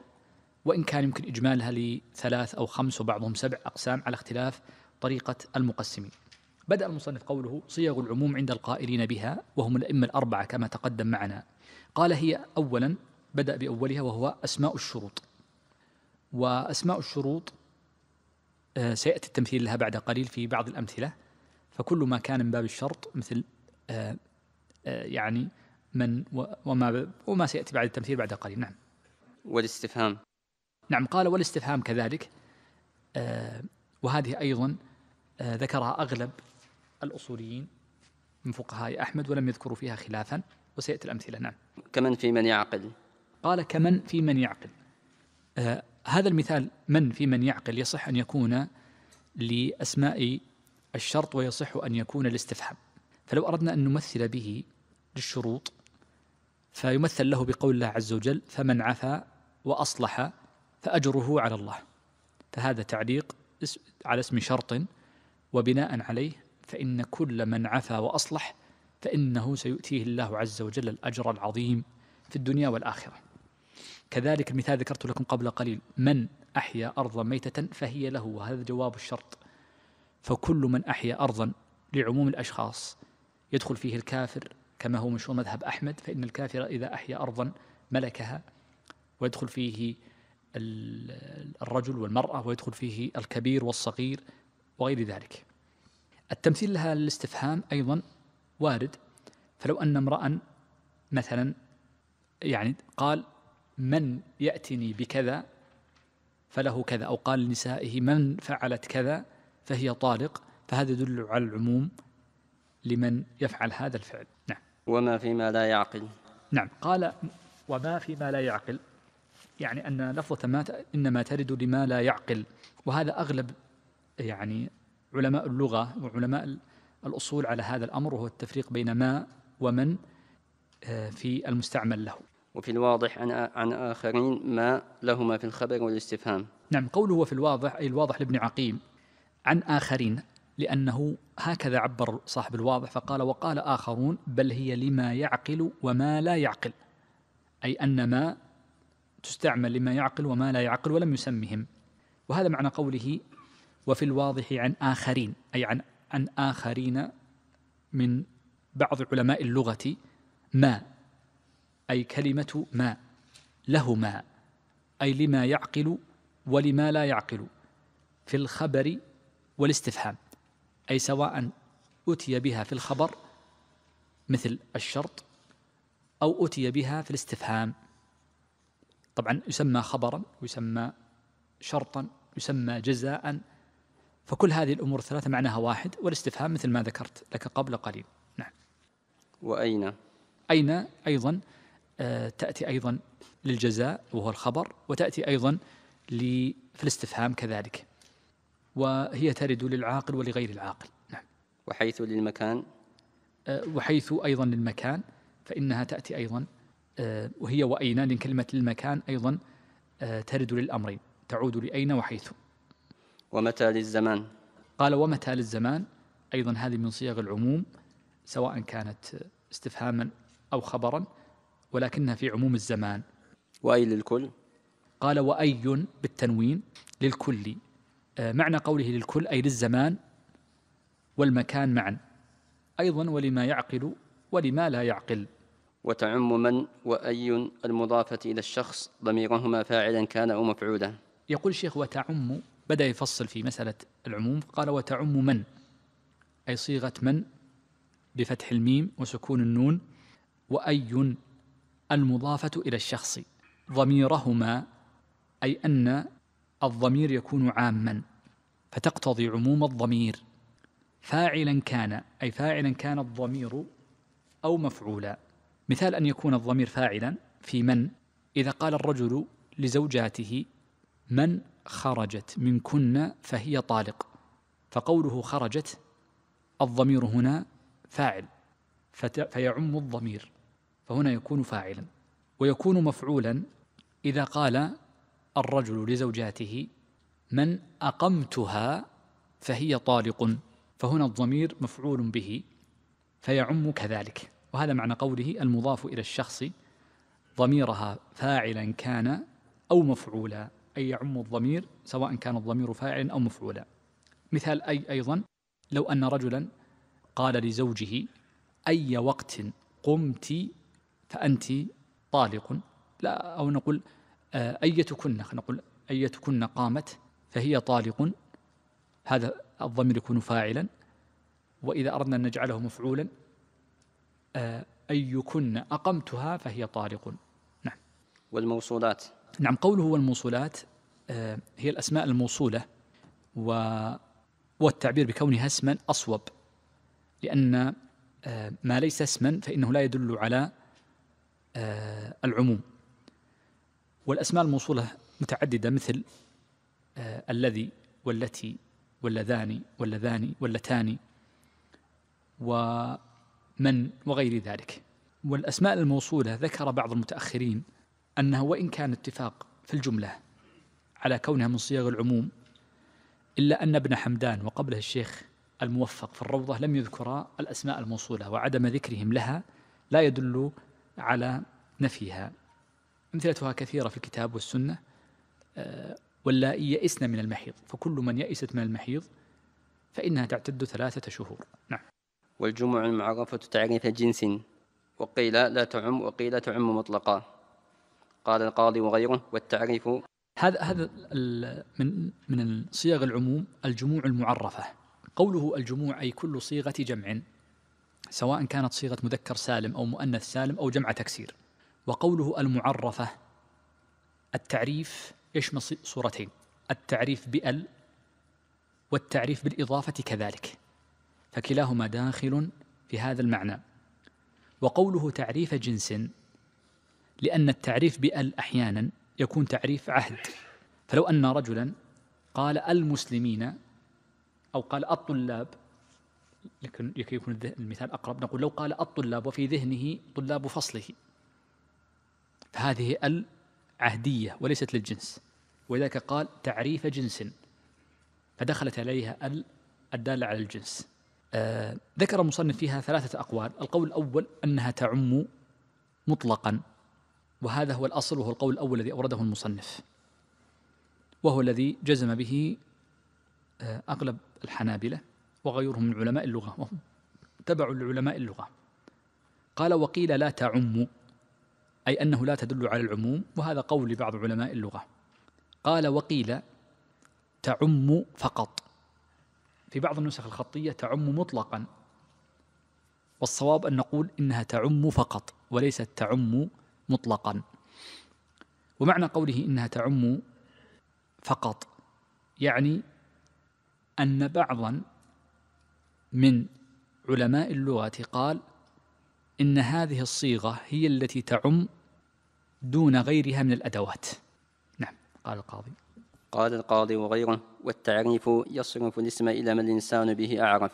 وإن كان يمكن إجمالها لثلاث أو خمس وبعضهم سبع أقسام على اختلاف طريقة المقسمين بدأ المصنف قوله صيغ العموم عند القائلين بها وهم الأئمة الأربعة كما تقدم معنا قال هي أولا بدأ بأولها وهو أسماء الشروط وأسماء الشروط آه، سيأتي التمثيل لها بعد قليل في بعض الأمثلة فكل ما كان من باب الشرط مثل آه، آه، يعني من وما وما سيأتي بعد التمثيل بعد قليل نعم والاستفهام نعم قال والاستفهام كذلك آه، وهذه أيضا آه، ذكرها أغلب الأصوليين من فقهاء أحمد ولم يذكروا فيها خلافا وسيأتي الأمثلة نعم كمن في من يعقل قال كمن في من يعقل آه هذا المثال من في من يعقل يصح أن يكون لأسماء الشرط ويصح أن يكون الاستفهام فلو أردنا أن نمثل به للشروط فيمثل له بقول الله عز وجل فمن عفا وأصلح فأجره على الله فهذا تعليق على اسم شرط وبناء عليه فإن كل من عفا وأصلح فإنه سيؤتيه الله عز وجل الأجر العظيم في الدنيا والآخرة كذلك المثال ذكرت لكم قبل قليل من أحيا أرضا ميتة فهي له وهذا جواب الشرط فكل من أحيا أرضا لعموم الأشخاص يدخل فيه الكافر كما هو مشهور مذهب أحمد فإن الكافر إذا أحيا أرضا ملكها ويدخل فيه الرجل والمرأة ويدخل فيه الكبير والصغير وغير ذلك التمثيل لها للاستفهام أيضا وارد فلو أن امرأ مثلا يعني قال من يأتني بكذا فله كذا أو قال لنسائه من فعلت كذا فهي طالق فهذا يدل على العموم لمن يفعل هذا الفعل نعم وما فيما لا يعقل نعم قال وما فيما لا يعقل يعني أن لفظة ما إنما ترد لما لا يعقل وهذا أغلب يعني علماء اللغة وعلماء الأصول على هذا الأمر وهو التفريق بين ما ومن آه، في المستعمل له وفي الواضح عن عن آخرين ما لهما في الخبر والاستفهام نعم قوله وفي الواضح أي الواضح لابن عقيم عن آخرين لأنه هكذا عبر صاحب الواضح فقال وقال آخرون بل هي لما يعقل وما لا يعقل أي أن ما تستعمل لما يعقل وما لا يعقل ولم يسمهم وهذا معنى قوله وفي الواضح عن آخرين أي عن عن آخرين من بعض علماء اللغة ما أي كلمة ما لهما أي لما يعقل ولما لا يعقل في الخبر والاستفهام أي سواء أتي بها في الخبر مثل الشرط أو أتي بها في الاستفهام طبعا يسمى خبرا يسمى شرطا يسمى جزاء فكل هذه الأمور الثلاثة معناها واحد والاستفهام مثل ما ذكرت لك قبل قليل نعم وأين أين أيضا آه، تأتي أيضا للجزاء وهو الخبر وتأتي أيضا في الاستفهام كذلك وهي ترد للعاقل ولغير العاقل نعم وحيث للمكان آه، وحيث أيضا للمكان فإنها تأتي أيضا آه، وهي وأين لأن كلمة المكان أيضا آه، ترد للأمرين تعود لأين وحيث ومتى للزمان قال ومتى للزمان أيضا هذه من صيغ العموم سواء كانت استفهاما أو خبرا ولكنها في عموم الزمان وأي للكل قال وأي بالتنوين للكل آه، معنى قوله للكل أي للزمان والمكان معا أيضا ولما يعقل ولما لا يعقل وتعم من وأي المضافة إلى الشخص ضميرهما فاعلا كان أو مفعولا يقول الشيخ وتعم بدأ يفصل في مسألة العموم قال وتعم من أي صيغة من بفتح الميم وسكون النون وأي المضافة إلى الشخص ضميرهما أي أن الضمير يكون عاما فتقتضي عموم الضمير فاعلا كان أي فاعلا كان الضمير أو مفعولا مثال أن يكون الضمير فاعلا في من إذا قال الرجل لزوجاته من خرجت منكن فهي طالق فقوله خرجت الضمير هنا فاعل فيعم الضمير فهنا يكون فاعلا ويكون مفعولا إذا قال الرجل لزوجاته من أقمتها فهي طالق فهنا الضمير مفعول به فيعم كذلك وهذا معنى قوله المضاف إلى الشخص ضميرها فاعلا كان أو مفعولا أي يعم الضمير سواء كان الضمير فاعلا أو مفعولا مثال أي أيضا لو أن رجلا قال لزوجه أي وقت قمت فأنت طالق لا أو نقول آه، أيتكن نقول أيتكن قامت فهي طالق هذا الضمير يكون فاعلا وإذا أردنا أن نجعله مفعولا أيكن آه، أقمتها فهي طارق نعم والموصولات نعم قوله والموصولات آه، هي الأسماء الموصولة و والتعبير بكونها اسما أصوب لأن آه، ما ليس اسما فإنه لا يدل على العموم والأسماء الموصولة متعددة مثل الذي والتي واللذان واللذان واللتان و من وغير ذلك والأسماء الموصولة ذكر بعض المتأخرين أنه وإن كان اتفاق في الجملة على كونها من صيغ العموم إلا أن ابن حمدان وقبله الشيخ الموفق في الروضة لم يذكرا الأسماء الموصولة وعدم ذكرهم لها لا يدل على نفيها أمثلتها كثيرة في الكتاب والسنة آه، واللائي يئسن من المحيض فكل من يئست من المحيض فإنها تعتد ثلاثة شهور نعم والجمع المعرفة تعريف جنس وقيل لا تعم وقيل تعم مطلقا قال القاضي وغيره والتعريف هذا هذا من من صيغ العموم الجموع المعرفة قوله الجموع أي كل صيغة جمع سواء كانت صيغة مذكر سالم أو مؤنث سالم أو جمع تكسير وقوله المعرفة التعريف يشمل صورتين التعريف بأل والتعريف بالإضافة كذلك فكلاهما داخل في هذا المعنى وقوله تعريف جنس لأن التعريف بأل أحيانا يكون تعريف عهد فلو أن رجلا قال المسلمين أو قال الطلاب لكن يكون المثال أقرب نقول لو قال الطلاب وفي ذهنه طلاب فصله فهذه ال عهدية وليست للجنس ولذلك قال تعريف جنس فدخلت عليها ال الدالة على الجنس آه، ذكر المصنف فيها ثلاثة أقوال القول الأول أنها تعم مطلقا وهذا هو الأصل وهو القول الأول الذي أورده المصنف وهو الذي جزم به آه، أغلب الحنابلة وغيرهم من علماء اللغة وهم تبع لعلماء اللغة قال وقيل لا تعم أي أنه لا تدل على العموم وهذا قول لبعض علماء اللغة قال وقيل تعم فقط في بعض النسخ الخطية تعم مطلقا والصواب أن نقول إنها تعم فقط وليست تعم مطلقا ومعنى قوله إنها تعم فقط يعني أن بعضا من علماء اللغة قال إن هذه الصيغة هي التي تعم دون غيرها من الأدوات نعم قال القاضي قال القاضي وغيره والتعريف يصرف الاسم إلى ما الإنسان به أعرف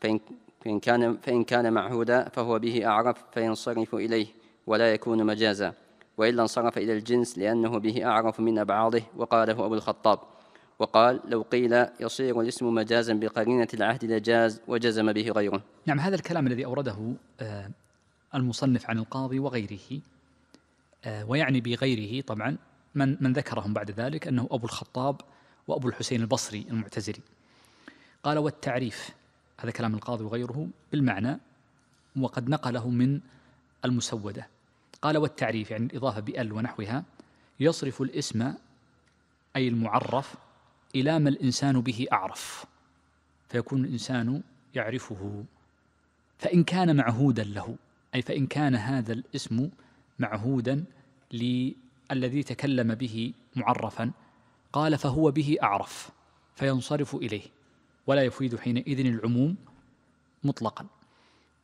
فإن, فإن, كان, فإن كان معهودا فهو به أعرف فينصرف إليه ولا يكون مجازا وإلا انصرف إلى الجنس لأنه به أعرف من أبعاضه وقاله أبو الخطاب وقال لو قيل يصير الاسم مجازا بقرينة العهد لجاز وجزم به غيره نعم هذا الكلام الذي أورده آه، المصنف عن القاضي وغيره آه، ويعني بغيره طبعا من من ذكرهم بعد ذلك انه ابو الخطاب وابو الحسين البصري المعتزلي قال والتعريف هذا كلام القاضي وغيره بالمعنى وقد نقله من المسودة قال والتعريف يعني الإضافة بأل ونحوها يصرف الاسم أي المعرف إلى ما الإنسان به أعرف فيكون الإنسان يعرفه فإن كان معهودا له أي فإن كان هذا الاسم معهودا الذي تكلم به معرفا قال فهو به أعرف فينصرف إليه ولا يفيد حينئذ العموم مطلقا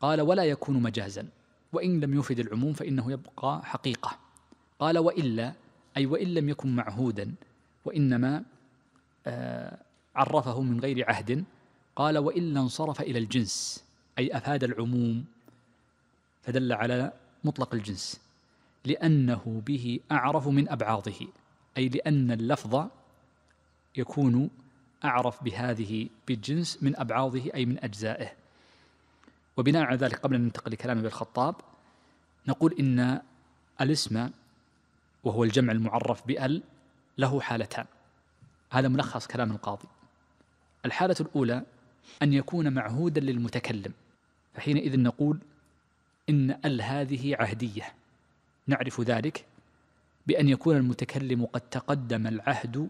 قال ولا يكون مجازا وإن لم يفد العموم فإنه يبقى حقيقة قال وإلا أي وإن لم يكن معهودا وإنما آه، عرفه من غير عهد قال وإلا انصرف إلى الجنس أي أفاد العموم فدل على مطلق الجنس لأنه به أعرف من أبعاضه أي لأن اللفظ يكون أعرف بهذه بالجنس من أبعاضه أي من أجزائه وبناء على ذلك قبل أن ننتقل لكلام أبي الخطاب نقول إن الاسم وهو الجمع المعرف بأل له حالتان هذا ملخص كلام القاضي الحالة الأولى أن يكون معهودا للمتكلم فحينئذ نقول إن أل هذه عهدية نعرف ذلك بأن يكون المتكلم قد تقدم العهد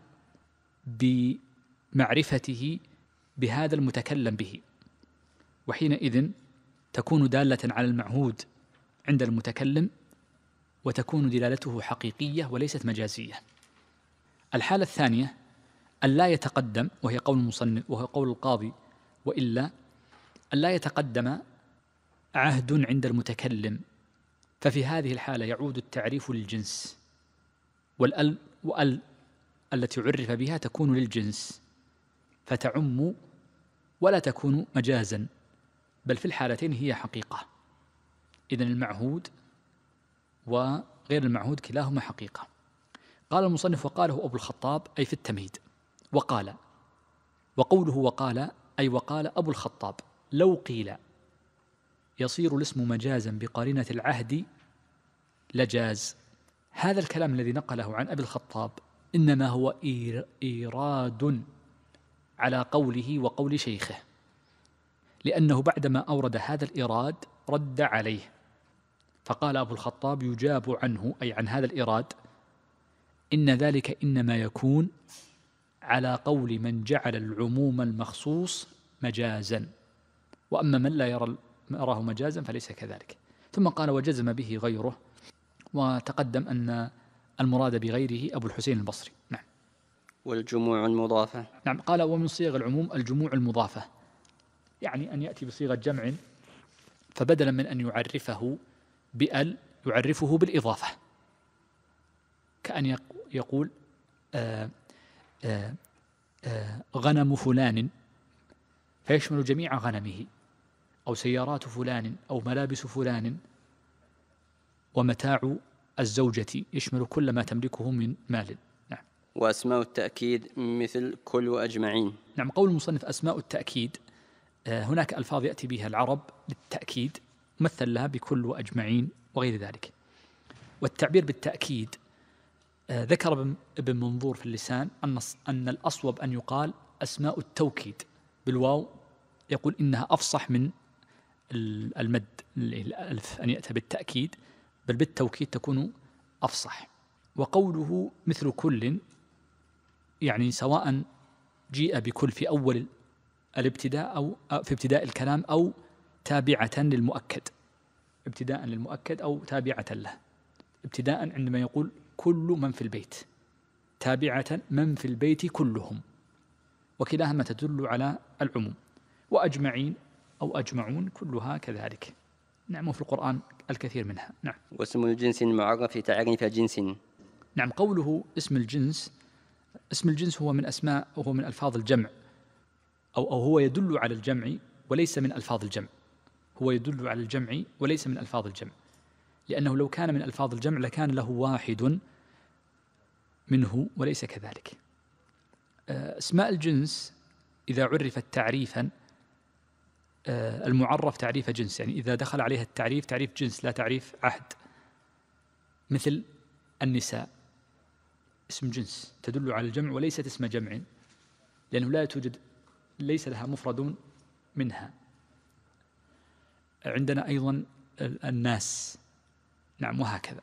بمعرفته بهذا المتكلم به وحينئذ تكون دالة على المعهود عند المتكلم وتكون دلالته حقيقية وليست مجازية الحالة الثانية أن لا يتقدم وهي قول المصنف وهو قول القاضي وإلا أن لا يتقدم عهد عند المتكلم ففي هذه الحالة يعود التعريف للجنس والأل وأل التي عرف بها تكون للجنس فتعم ولا تكون مجازا بل في الحالتين هي حقيقة إذا المعهود وغير المعهود كلاهما حقيقة قال المصنف وقاله أبو الخطاب أي في التمهيد وقال وقوله وقال أي وقال أبو الخطاب لو قيل يصير الاسم مجازا بقارنة العهد لجاز هذا الكلام الذي نقله عن أبي الخطاب إنما هو إيراد على قوله وقول شيخه لأنه بعدما أورد هذا الإيراد رد عليه فقال أبو الخطاب يجاب عنه أي عن هذا الإيراد إن ذلك إنما يكون على قول من جعل العموم المخصوص مجازا وأما من لا يرى ما أراه مجازا فليس كذلك ثم قال وجزم به غيره وتقدم أن المراد بغيره أبو الحسين البصري نعم والجموع المضافة نعم قال ومن صيغ العموم الجموع المضافة يعني أن يأتي بصيغة جمع فبدلا من أن يعرفه بأل يعرفه بالإضافة كأن يقول آآ آه، آآ آه، آآ آه، غنم فلان فيشمل جميع غنمه أو سيارات فلان أو ملابس فلان ومتاع الزوجة يشمل كل ما تملكه من مال نعم وأسماء التأكيد مثل كل أجمعين نعم قول المصنف أسماء التأكيد آه، هناك ألفاظ يأتي بها العرب للتأكيد مثل لها بكل وأجمعين وغير ذلك والتعبير بالتأكيد آه، ذكر ابن منظور في اللسان أن أن الأصوب أن يقال أسماء التوكيد بالواو يقول إنها أفصح من المد الألف أن يأتي بالتأكيد بل بالتوكيد تكون أفصح وقوله مثل كل يعني سواء جيء بكل في أول الابتداء أو في ابتداء الكلام أو تابعة للمؤكد ابتداء للمؤكد أو تابعة له ابتداء عندما يقول كل من في البيت تابعة من في البيت كلهم وكلاهما تدل على العموم وأجمعين أو أجمعون كلها كذلك نعم وفي القرآن الكثير منها نعم واسم الجنس المعرف تعريف جنس نعم قوله اسم الجنس اسم الجنس هو من أسماء وهو من ألفاظ الجمع أو, أو هو يدل على الجمع وليس من ألفاظ الجمع هو يدل على الجمع وليس من ألفاظ الجمع لأنه لو كان من ألفاظ الجمع لكان له واحد منه وليس كذلك أه، أسماء الجنس إذا عرفت تعريفا آه، المعرف تعريف جنس يعني إذا دخل عليها التعريف تعريف جنس لا تعريف عهد مثل النساء اسم جنس تدل على الجمع وليست اسم جمع لأنه لا توجد ليس لها مفرد منها عندنا أيضا الناس نعم وهكذا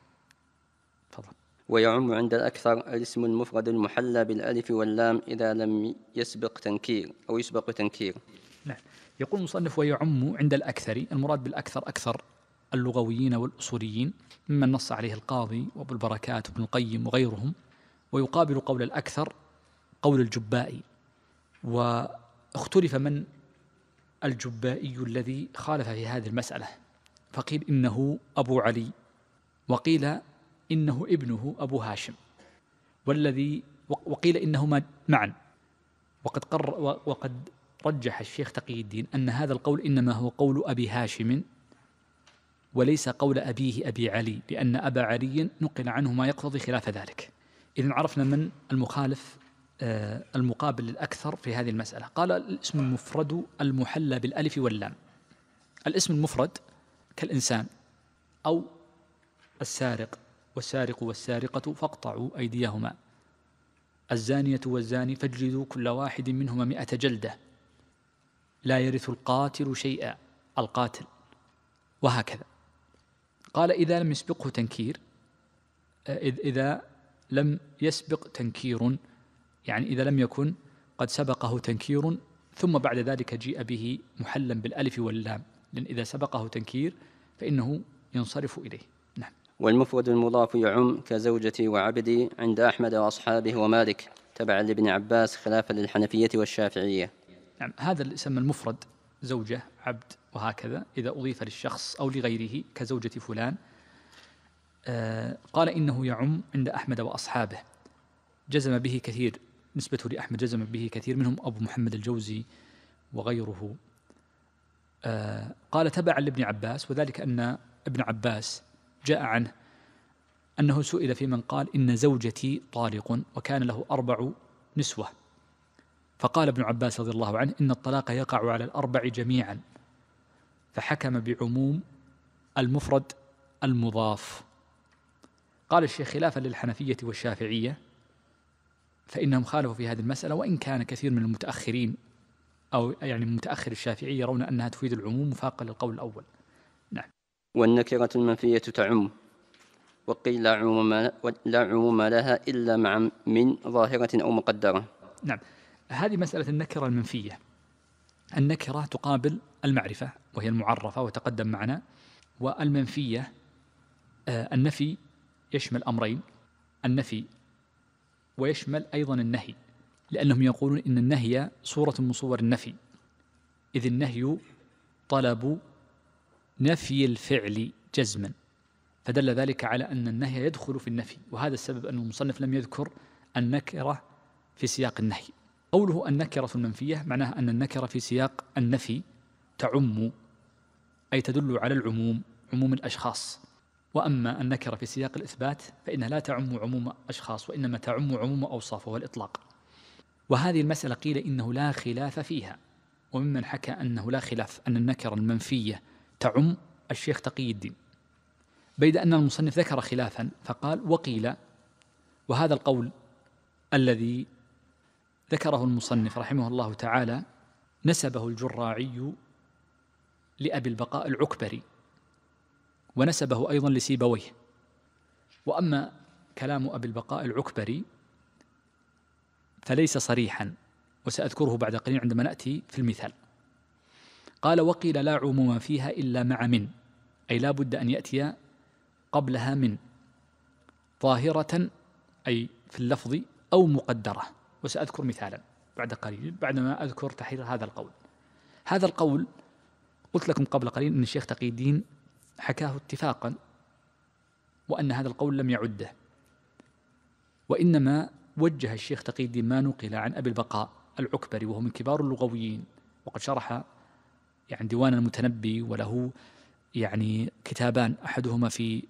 تفضل ويعم عند الأكثر الاسم المفرد المحلى بالألف واللام إذا لم يسبق تنكير أو يسبق تنكير نعم يقول المصنف ويعم عند الأكثر المراد بالأكثر أكثر اللغويين والأصوليين ممن نص عليه القاضي وابو البركات وابن القيم وغيرهم ويقابل قول الأكثر قول الجبائي واختلف من الجبائي الذي خالف في هذه المسألة فقيل إنه أبو علي وقيل إنه ابنه أبو هاشم والذي وقيل إنهما معا وقد قر وقد رجح الشيخ تقي الدين أن هذا القول إنما هو قول أبي هاشم وليس قول أبيه أبي علي لأن أبا علي نقل عنه ما يقتضي خلاف ذلك إذا عرفنا من المخالف آه، المقابل الأكثر في هذه المسألة قال الاسم المفرد المحلى بالألف واللام الاسم المفرد كالإنسان أو السارق والسارق والسارقة فاقطعوا أيديهما الزانية والزاني فاجلدوا كل واحد منهما مئة جلدة لا يرث القاتل شيئا القاتل وهكذا قال إذا لم يسبقه تنكير آه، إذا لم يسبق تنكير يعني إذا لم يكن قد سبقه تنكير ثم بعد ذلك جيء به محلا بالألف واللام لأن إذا سبقه تنكير فإنه ينصرف إليه نعم والمفرد المضاف يعم كزوجتي وعبدي عند أحمد وأصحابه ومالك تبعا لابن عباس خلافا للحنفية والشافعية نعم هذا اللي يسمى المفرد زوجة عبد وهكذا إذا أضيف للشخص أو لغيره كزوجة فلان آه قال إنه يعم عند أحمد وأصحابه جزم به كثير نسبته لأحمد جزم به كثير منهم أبو محمد الجوزي وغيره آه قال تبعا لابن عباس وذلك أن ابن عباس جاء عنه أنه سئل في من قال إن زوجتي طالق وكان له أربع نسوة فقال ابن عباس رضي الله عنه إن الطلاق يقع على الأربع جميعا فحكم بعموم المفرد المضاف قال الشيخ خلافا للحنفية والشافعية فإنهم خالفوا في هذه المسألة وإن كان كثير من المتأخرين أو يعني متأخر الشافعي يرون أنها تفيد العموم مفاقا للقول الأول نعم والنكرة المنفية تعم وقيل لا عموم, لا عموم لها إلا مع من ظاهرة أو مقدرة نعم هذه مسألة النكرة المنفية النكرة تقابل المعرفة وهي المعرفة وتقدم معنا والمنفية آه، النفي يشمل أمرين النفي ويشمل أيضا النهي لأنهم يقولون إن النهي صورة من صور النفي إذ النهي طلب نفي الفعل جزما فدل ذلك على أن النهي يدخل في النفي وهذا السبب أن المصنف لم يذكر النكرة في سياق النهي قوله النكرة المنفية معناه أن النكرة في سياق النفي تعم أي تدل على العموم عموم الأشخاص وأما النكرة في سياق الإثبات فإنها لا تعم عموم أشخاص وإنما تعم عموم أوصاف وهو الإطلاق وهذه المسألة قيل إنه لا خلاف فيها وممن حكى أنه لا خلاف أن النكرة المنفية تعم الشيخ تقي الدين بيد أن المصنف ذكر خلافا فقال وقيل وهذا القول الذي ذكره المصنف رحمه الله تعالى نسبه الجراعي لأبي البقاء العكبري ونسبه أيضا لسيبويه وأما كلام أبي البقاء العكبري فليس صريحا وسأذكره بعد قليل عندما نأتي في المثال قال وقيل لا عموم فيها إلا مع من أي لا بد أن يأتي قبلها من ظاهرة أي في اللفظ أو مقدرة وسأذكر مثالا بعد قليل بعدما أذكر تحرير هذا القول هذا القول قلت لكم قبل قليل أن الشيخ تقي الدين حكاه اتفاقا وأن هذا القول لم يعده وإنما وجه الشيخ تقي الدين ما نقل عن أبي البقاء العكبري وهو من كبار اللغويين وقد شرح يعني ديوان المتنبي وله يعني كتابان أحدهما في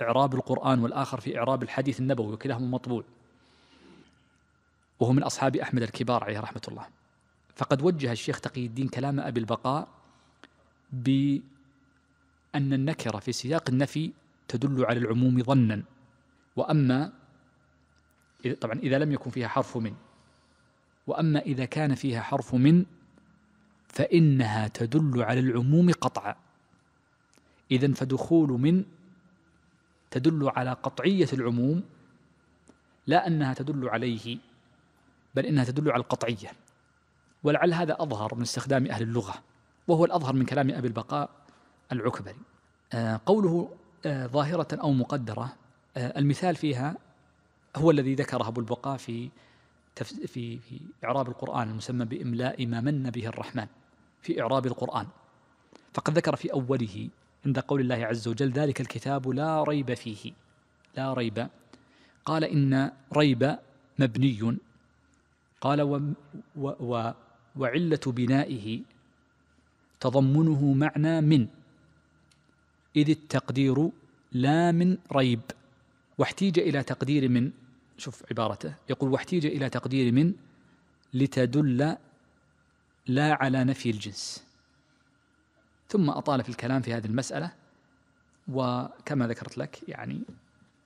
إعراب القرآن والآخر في إعراب الحديث النبوي وكلاهما مطبوع وهو من أصحاب أحمد الكبار عليه رحمة الله فقد وجه الشيخ تقي الدين كلام أبي البقاء بأن النكرة في سياق النفي تدل على العموم ظنا وأما طبعا إذا لم يكن فيها حرف من وأما إذا كان فيها حرف من فإنها تدل على العموم قطعا إذا فدخول من تدل على قطعية العموم لا أنها تدل عليه بل إنها تدل على القطعية ولعل هذا أظهر من استخدام أهل اللغة وهو الأظهر من كلام أبي البقاء العكبري آه، قوله آه، ظاهرة أو مقدرة آه، المثال فيها هو الذي ذكره أبو البقاء في في في إعراب القرآن المسمى بإملاء ما من به الرحمن في إعراب القرآن فقد ذكر في أوله عند قول الله عز وجل ذلك الكتاب لا ريب فيه لا ريب قال إن ريب مبني قال و و وعلة بنائه تضمنه معنى من إذ التقدير لا من ريب واحتيج إلى تقدير من شوف عبارته يقول واحتيج إلى تقدير من لتدل لا على نفي الجنس ثم أطال في الكلام في هذه المسألة وكما ذكرت لك يعني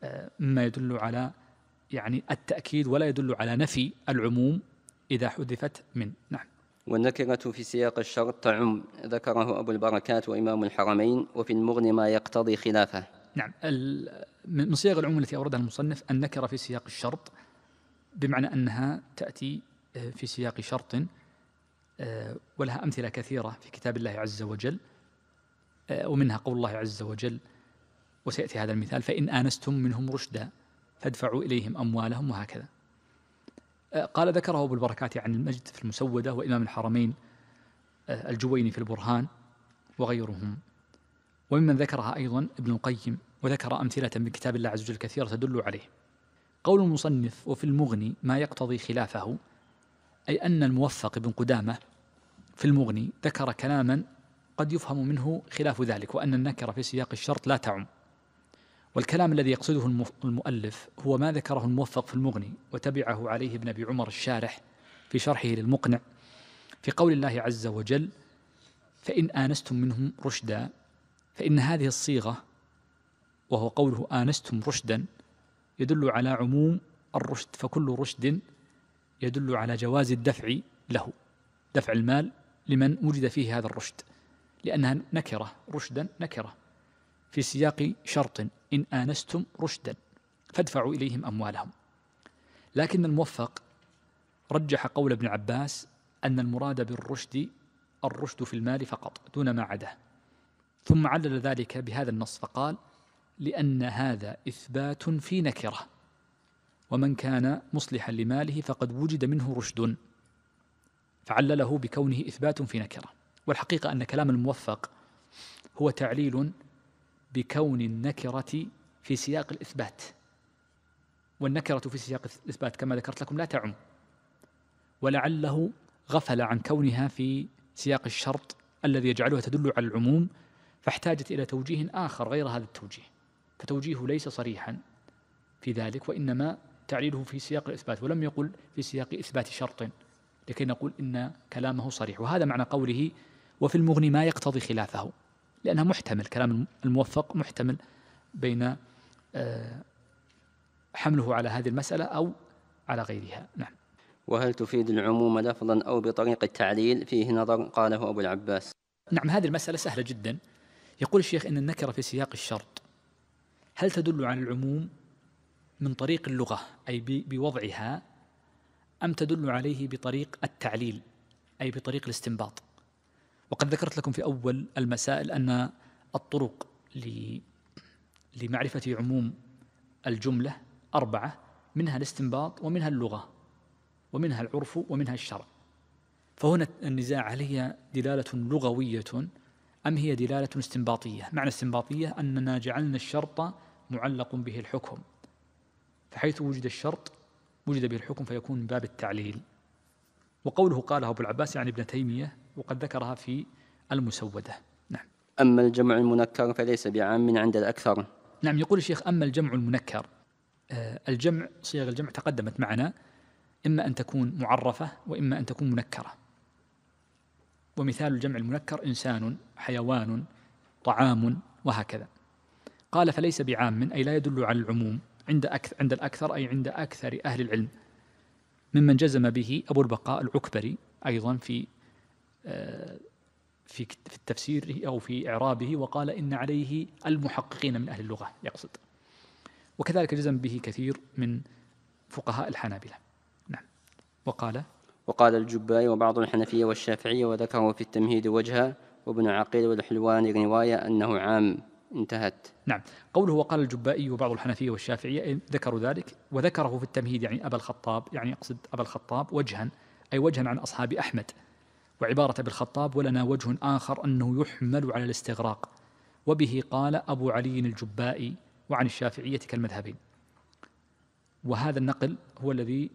آه، مما يدل على يعني التأكيد ولا يدل على نفي العموم إذا حذفت من نعم والنكرة في سياق الشرط تعم ذكره أبو البركات وإمام الحرمين وفي المغني ما يقتضي خلافه نعم من صيغ العموم التي أوردها المصنف النكرة في سياق الشرط بمعنى أنها تأتي آه، في سياق شرط آه، ولها أمثلة كثيرة في كتاب الله عز وجل آه، ومنها قول الله عز وجل وسيأتي هذا المثال فإن آنستم منهم رشدا فادفعوا إليهم أموالهم وهكذا أه، قال ذكره أبو البركات عن يعني المجد في المسودة وإمام الحرمين أه، الجويني في البرهان وغيرهم وممن ذكرها أيضا ابن القيم وذكر أمثلة من كتاب الله عز وجل كثيرة تدل عليه قول المصنف وفي المغني ما يقتضي خلافه أي أن الموفق بن قدامة في المغني ذكر كلاما قد يفهم منه خلاف ذلك وأن النكرة في سياق الشرط لا تعم والكلام الذي يقصده المؤلف هو ما ذكره الموفق في المغني وتبعه عليه ابن ابي عمر الشارح في شرحه للمقنع في قول الله عز وجل فان انستم منهم رشدا فان هذه الصيغه وهو قوله انستم رشدا يدل على عموم الرشد فكل رشد يدل على جواز الدفع له دفع المال لمن وجد فيه هذا الرشد لانها نكره رشدا نكره في سياق شرط إن آنستم رشدا فادفعوا إليهم أموالهم لكن الموفق رجح قول ابن عباس أن المراد بالرشد الرشد في المال فقط دون ما عداه ثم علل ذلك بهذا النص فقال لأن هذا إثبات في نكرة ومن كان مصلحا لماله فقد وجد منه رشد فعلله بكونه إثبات في نكرة والحقيقة أن كلام الموفق هو تعليل بكون النكرة في سياق الإثبات والنكرة في سياق الإثبات كما ذكرت لكم لا تعم ولعله غفل عن كونها في سياق الشرط الذي يجعلها تدل على العموم فاحتاجت إلى توجيه آخر غير هذا التوجيه فتوجيهه ليس صريحا في ذلك وإنما تعليله في سياق الإثبات ولم يقل في سياق إثبات شرط لكي نقول إن كلامه صريح وهذا معنى قوله وفي المغني ما يقتضي خلافه لأنها محتمل كلام الموفق محتمل بين آه، حمله على هذه المسألة أو على غيرها نعم وهل تفيد العموم لفظا أو بطريق التعليل فيه نظر قاله أبو العباس نعم هذه المسألة سهلة جدا يقول الشيخ إن النكرة في سياق الشرط هل تدل على العموم من طريق اللغة أي بوضعها أم تدل عليه بطريق التعليل أي بطريق الاستنباط وقد ذكرت لكم في أول المسائل أن الطرق لمعرفة عموم الجملة أربعة منها الاستنباط ومنها اللغة ومنها العرف ومنها الشرع فهنا النزاع هل هي دلالة لغوية أم هي دلالة استنباطية معنى استنباطية أننا جعلنا الشرط معلق به الحكم فحيث وجد الشرط وجد به الحكم فيكون من باب التعليل وقوله قاله أبو العباس يعني ابن تيمية وقد ذكرها في المسودة نعم أما الجمع المنكر فليس بعام عند الأكثر نعم يقول الشيخ أما الجمع المنكر آه، الجمع صيغ الجمع تقدمت معنا إما أن تكون معرفة وإما أن تكون منكرة ومثال الجمع المنكر إنسان حيوان طعام وهكذا قال فليس بعام أي لا يدل على العموم عند أكثر عند الأكثر أي عند أكثر أهل العلم ممن جزم به أبو البقاء العكبري أيضا في في في التفسير أو في إعرابه وقال إن عليه المحققين من أهل اللغة يقصد وكذلك جزم به كثير من فقهاء الحنابلة نعم وقال وقال الجبائي وبعض الحنفية والشافعية وذكره في التمهيد وجها وابن عقيل والحلواني رواية أنه عام انتهت نعم قوله وقال الجبائي وبعض الحنفية والشافعية ذكروا ذلك وذكره في التمهيد يعني أبا الخطاب يعني أقصد أبا الخطاب وجها أي وجها عن أصحاب أحمد وعبارة أبي الخطاب ولنا وجه آخر أنه يحمل على الاستغراق وبه قال أبو علي الجبائي وعن الشافعية كالمذهبين وهذا النقل هو الذي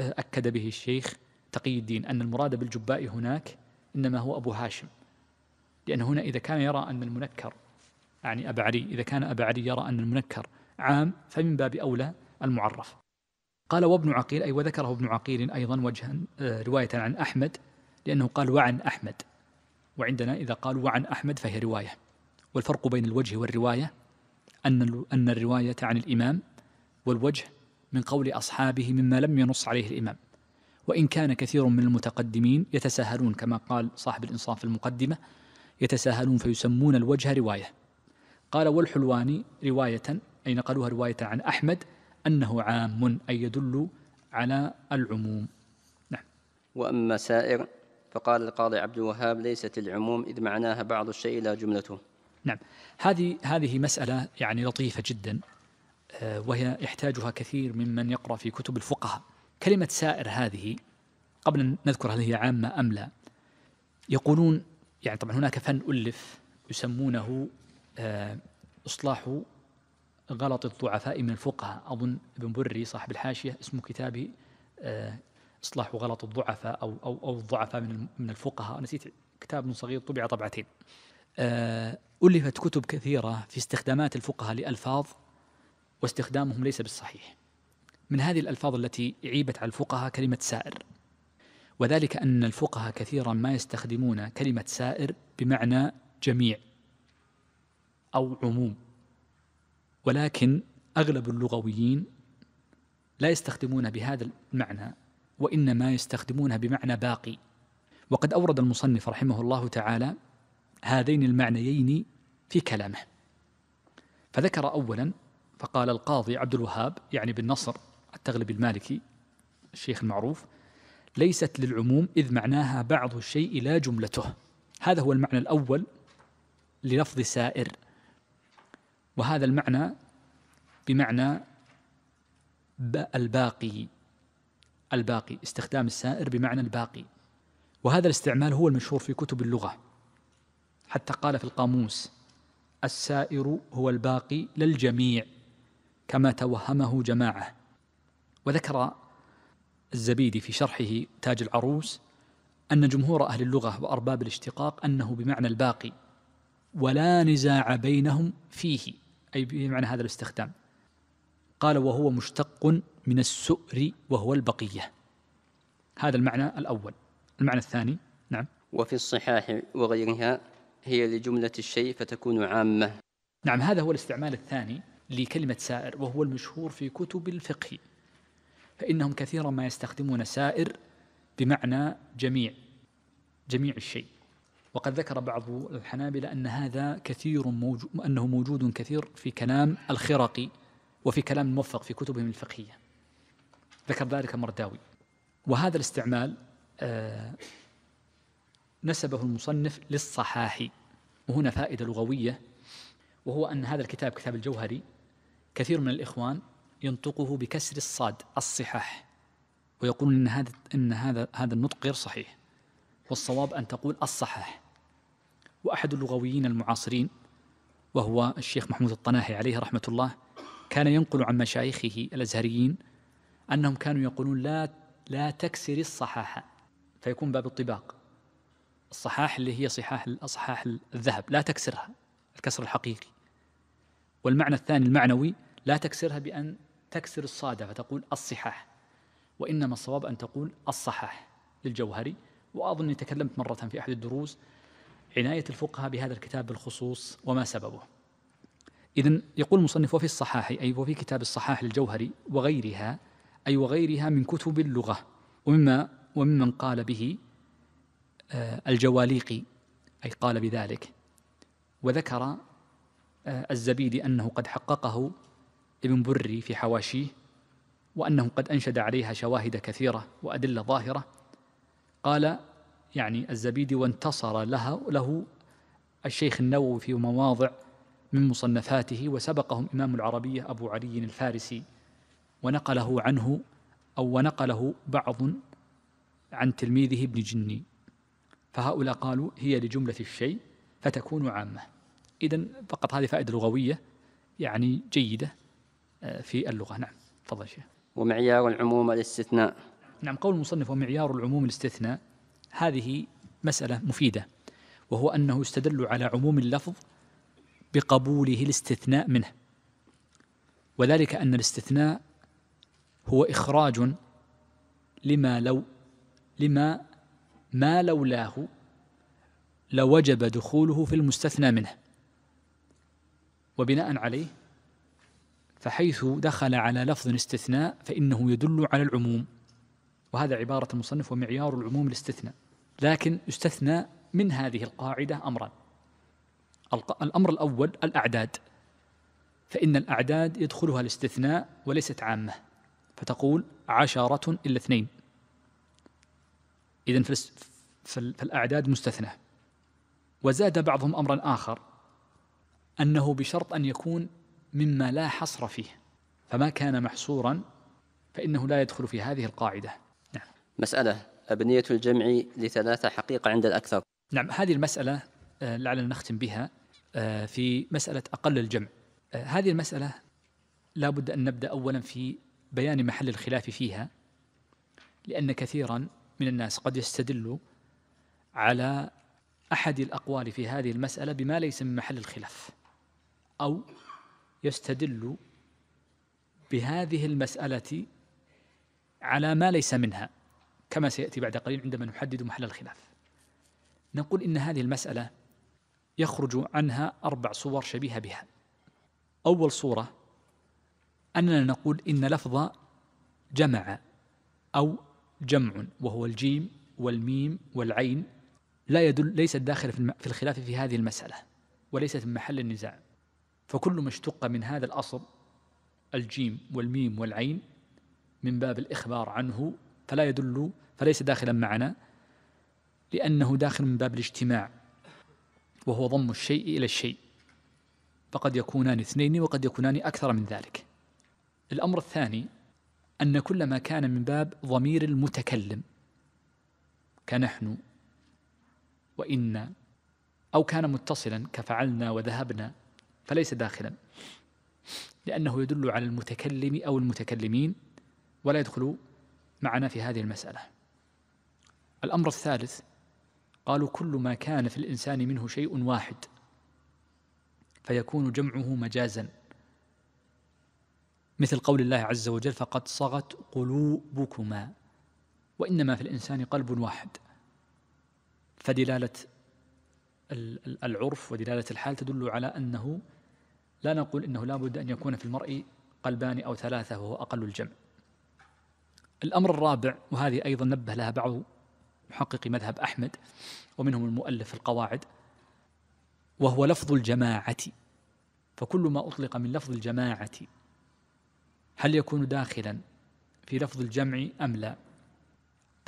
آه، أكد به الشيخ تقي الدين أن المراد بالجبائي هناك إنما هو أبو هاشم لأن هنا إذا كان يرى أن المنكر يعني أبا علي إذا كان أبا علي يرى أن المنكر عام فمن باب أولى المعرف قال وابن عقيل أي وذكره ابن عقيل أيضا وجها آه، رواية عن أحمد لأنه قال وعن أحمد وعندنا إذا قال وعن أحمد فهي رواية والفرق بين الوجه والرواية أن أن الرواية عن الإمام والوجه من قول أصحابه مما لم ينص عليه الإمام وإن كان كثير من المتقدمين يتساهلون كما قال صاحب الإنصاف في المقدمة يتساهلون فيسمون الوجه رواية قال والحلواني رواية أي نقلوها رواية عن أحمد أنه عام أي يدل على العموم نعم وأما سائر فقال القاضي عبد الوهاب ليست العموم إذ معناها بعض الشيء لا جملته نعم هذه هذه مسألة يعني لطيفة جدا آه، وهي يحتاجها كثير ممن يقرأ في كتب الفقهاء كلمة سائر هذه قبل أن نذكر هل هي عامة أم لا يقولون يعني طبعا هناك فن ألف يسمونه آه، إصلاح غلط الضعفاء من الفقهاء أظن ابن بري صاحب الحاشية اسم كتابه آه، إصلاح وغلط الضعفاء أو أو أو الضعفاء من من الفقهاء نسيت كتاب صغير طبع طبعتين آه، ألفت كتب كثيرة في استخدامات الفقهاء لألفاظ واستخدامهم ليس بالصحيح من هذه الألفاظ التي عيبت على الفقهاء كلمة سائر وذلك أن الفقهاء كثيرا ما يستخدمون كلمة سائر بمعنى جميع أو عموم ولكن أغلب اللغويين لا يستخدمون بهذا المعنى وإنما يستخدمونها بمعنى باقي وقد أورد المصنف رحمه الله تعالى هذين المعنيين في كلامه فذكر أولا فقال القاضي عبد الوهاب يعني بن نصر التغلبي المالكي الشيخ المعروف ليست للعموم إذ معناها بعض الشيء لا جملته هذا هو المعنى الأول للفظ سائر وهذا المعنى بمعنى الباقي الباقي استخدام السائر بمعنى الباقي وهذا الاستعمال هو المشهور في كتب اللغة حتى قال في القاموس السائر هو الباقي للجميع كما توهمه جماعة وذكر الزبيدي في شرحه تاج العروس أن جمهور أهل اللغة وأرباب الاشتقاق أنه بمعنى الباقي ولا نزاع بينهم فيه أي بمعنى هذا الاستخدام قال وهو مشتق من السؤر وهو البقية هذا المعنى الأول المعنى الثاني نعم وفي الصحاح وغيرها هي لجملة الشيء فتكون عامة نعم هذا هو الاستعمال الثاني لكلمة سائر وهو المشهور في كتب الفقه فإنهم كثيرا ما يستخدمون سائر بمعنى جميع جميع الشيء وقد ذكر بعض الحنابلة أن هذا كثير موجود أنه موجود كثير في كلام الخرقي وفي كلام الموفق في كتبهم الفقهية ذكر ذلك مرداوي وهذا الاستعمال آه، نسبه المصنف للصحاحي وهنا فائدة لغوية وهو أن هذا الكتاب كتاب الجوهري كثير من الإخوان ينطقه بكسر الصاد الصحاح ويقول إن هذا إن هذا هذا النطق غير صحيح والصواب أن تقول الصحاح وأحد اللغويين المعاصرين وهو الشيخ محمود الطناحي عليه رحمة الله كان ينقل عن مشايخه الازهريين انهم كانوا يقولون لا لا تكسري الصحاح فيكون باب الطباق الصحاح اللي هي صحاح اصحاح الذهب لا تكسرها الكسر الحقيقي والمعنى الثاني المعنوي لا تكسرها بان تكسر الصادة فتقول الصحاح وإنما الصواب أن تقول الصحاح للجوهري وأظن تكلمت مرة في أحد الدروس عناية الفقهاء بهذا الكتاب بالخصوص وما سببه إذا يقول المصنف وفي الصحاح أي وفي كتاب الصحاح للجوهري وغيرها أي وغيرها من كتب اللغة ومما وممن قال به آه، الجواليقي أي قال بذلك وذكر آه، الزبيدي أنه قد حققه ابن بري في حواشيه وأنه قد أنشد عليها شواهد كثيرة وأدلة ظاهرة قال يعني الزبيدي وانتصر لها له الشيخ النووي في مواضع من مصنفاته وسبقهم إمام العربية أبو علي الفارسي ونقله عنه أو ونقله بعض عن تلميذه ابن جني فهؤلاء قالوا هي لجملة الشيء فتكون عامة إذا فقط هذه فائدة لغوية يعني جيدة آه، في اللغة نعم تفضل شيخ ومعيار العموم الاستثناء نعم قول المصنف ومعيار العموم الاستثناء هذه مسألة مفيدة وهو أنه استدل على عموم اللفظ بقبوله الاستثناء منه وذلك أن الاستثناء هو إخراج لما لو لما ما لولاه لوجب دخوله في المستثنى منه وبناء عليه فحيث دخل على لفظ استثناء فإنه يدل على العموم وهذا عبارة المصنف ومعيار العموم الاستثناء لكن يستثنى من هذه القاعدة أمران الأمر الأول الأعداد فإن الأعداد يدخلها الاستثناء وليست عامة فتقول عشرة إلا اثنين إذن فالأعداد مستثنى وزاد بعضهم أمرا آخر أنه بشرط أن يكون مما لا حصر فيه فما كان محصورا فإنه لا يدخل في هذه القاعدة نعم. مسألة أبنية الجمع لثلاثة حقيقة عند الأكثر نعم هذه المسألة آه، لعلنا نختم بها آه، في مسألة أقل الجمع آه، هذه المسألة لا بد أن نبدأ أولا في بيان محل الخلاف فيها لأن كثيرا من الناس قد يستدل على أحد الأقوال في هذه المسألة بما ليس من محل الخلاف أو يستدل بهذه المسألة على ما ليس منها كما سيأتي بعد قليل عندما نحدد محل الخلاف نقول إن هذه المسألة يخرج عنها أربع صور شبيهة بها أول صورة أننا نقول إن لفظ جمع أو جمع وهو الجيم والميم والعين لا يدل ليست داخلة في الخلاف في هذه المسألة وليست من محل النزاع فكل ما اشتق من هذا الأصل الجيم والميم والعين من باب الإخبار عنه فلا يدل فليس داخلا معنا لأنه داخل من باب الاجتماع وهو ضم الشيء إلى الشيء فقد يكونان اثنين وقد يكونان أكثر من ذلك الأمر الثاني أن كل ما كان من باب ضمير المتكلم كنحن وإنا أو كان متصلا كفعلنا وذهبنا فليس داخلا لأنه يدل على المتكلم أو المتكلمين ولا يدخل معنا في هذه المسألة الأمر الثالث قالوا كل ما كان في الإنسان منه شيء واحد فيكون جمعه مجازا مثل قول الله عز وجل فقد صغت قلوبكما وإنما في الإنسان قلب واحد فدلالة العرف ودلالة الحال تدل على أنه لا نقول أنه لا بد أن يكون في المرء قلبان أو ثلاثة وهو أقل الجمع الأمر الرابع وهذه أيضا نبه لها بعض محقق مذهب أحمد ومنهم المؤلف القواعد وهو لفظ الجماعة فكل ما أطلق من لفظ الجماعة هل يكون داخلا في لفظ الجمع أم لا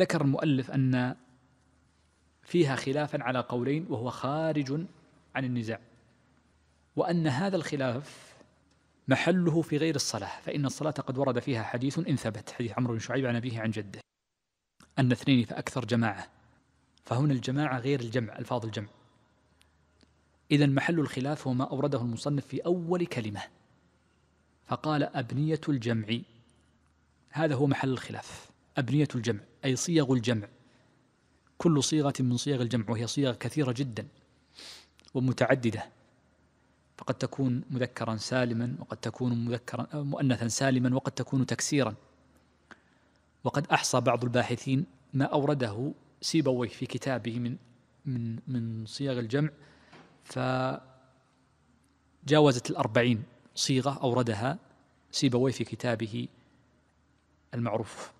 ذكر المؤلف أن فيها خلافا على قولين وهو خارج عن النزاع وأن هذا الخلاف محله في غير الصلاة فإن الصلاة قد ورد فيها حديث إن ثبت حديث عمرو بن شعيب عن أبيه عن جده أن اثنين فأكثر جماعة فهنا الجماعة غير الجمع ألفاظ الجمع إذا محل الخلاف هو ما أورده المصنف في أول كلمة فقال أبنية الجمع هذا هو محل الخلاف أبنية الجمع أي صيغ الجمع كل صيغة من صيغ الجمع وهي صيغ كثيرة جدا ومتعددة فقد تكون مذكرا سالما وقد تكون مذكرا مؤنثا سالما وقد تكون تكسيرا وقد أحصى بعض الباحثين ما أورده سيبويه في كتابه من من من صيغ الجمع فجاوزت الأربعين صيغة أوردها سيبويه في كتابه المعروف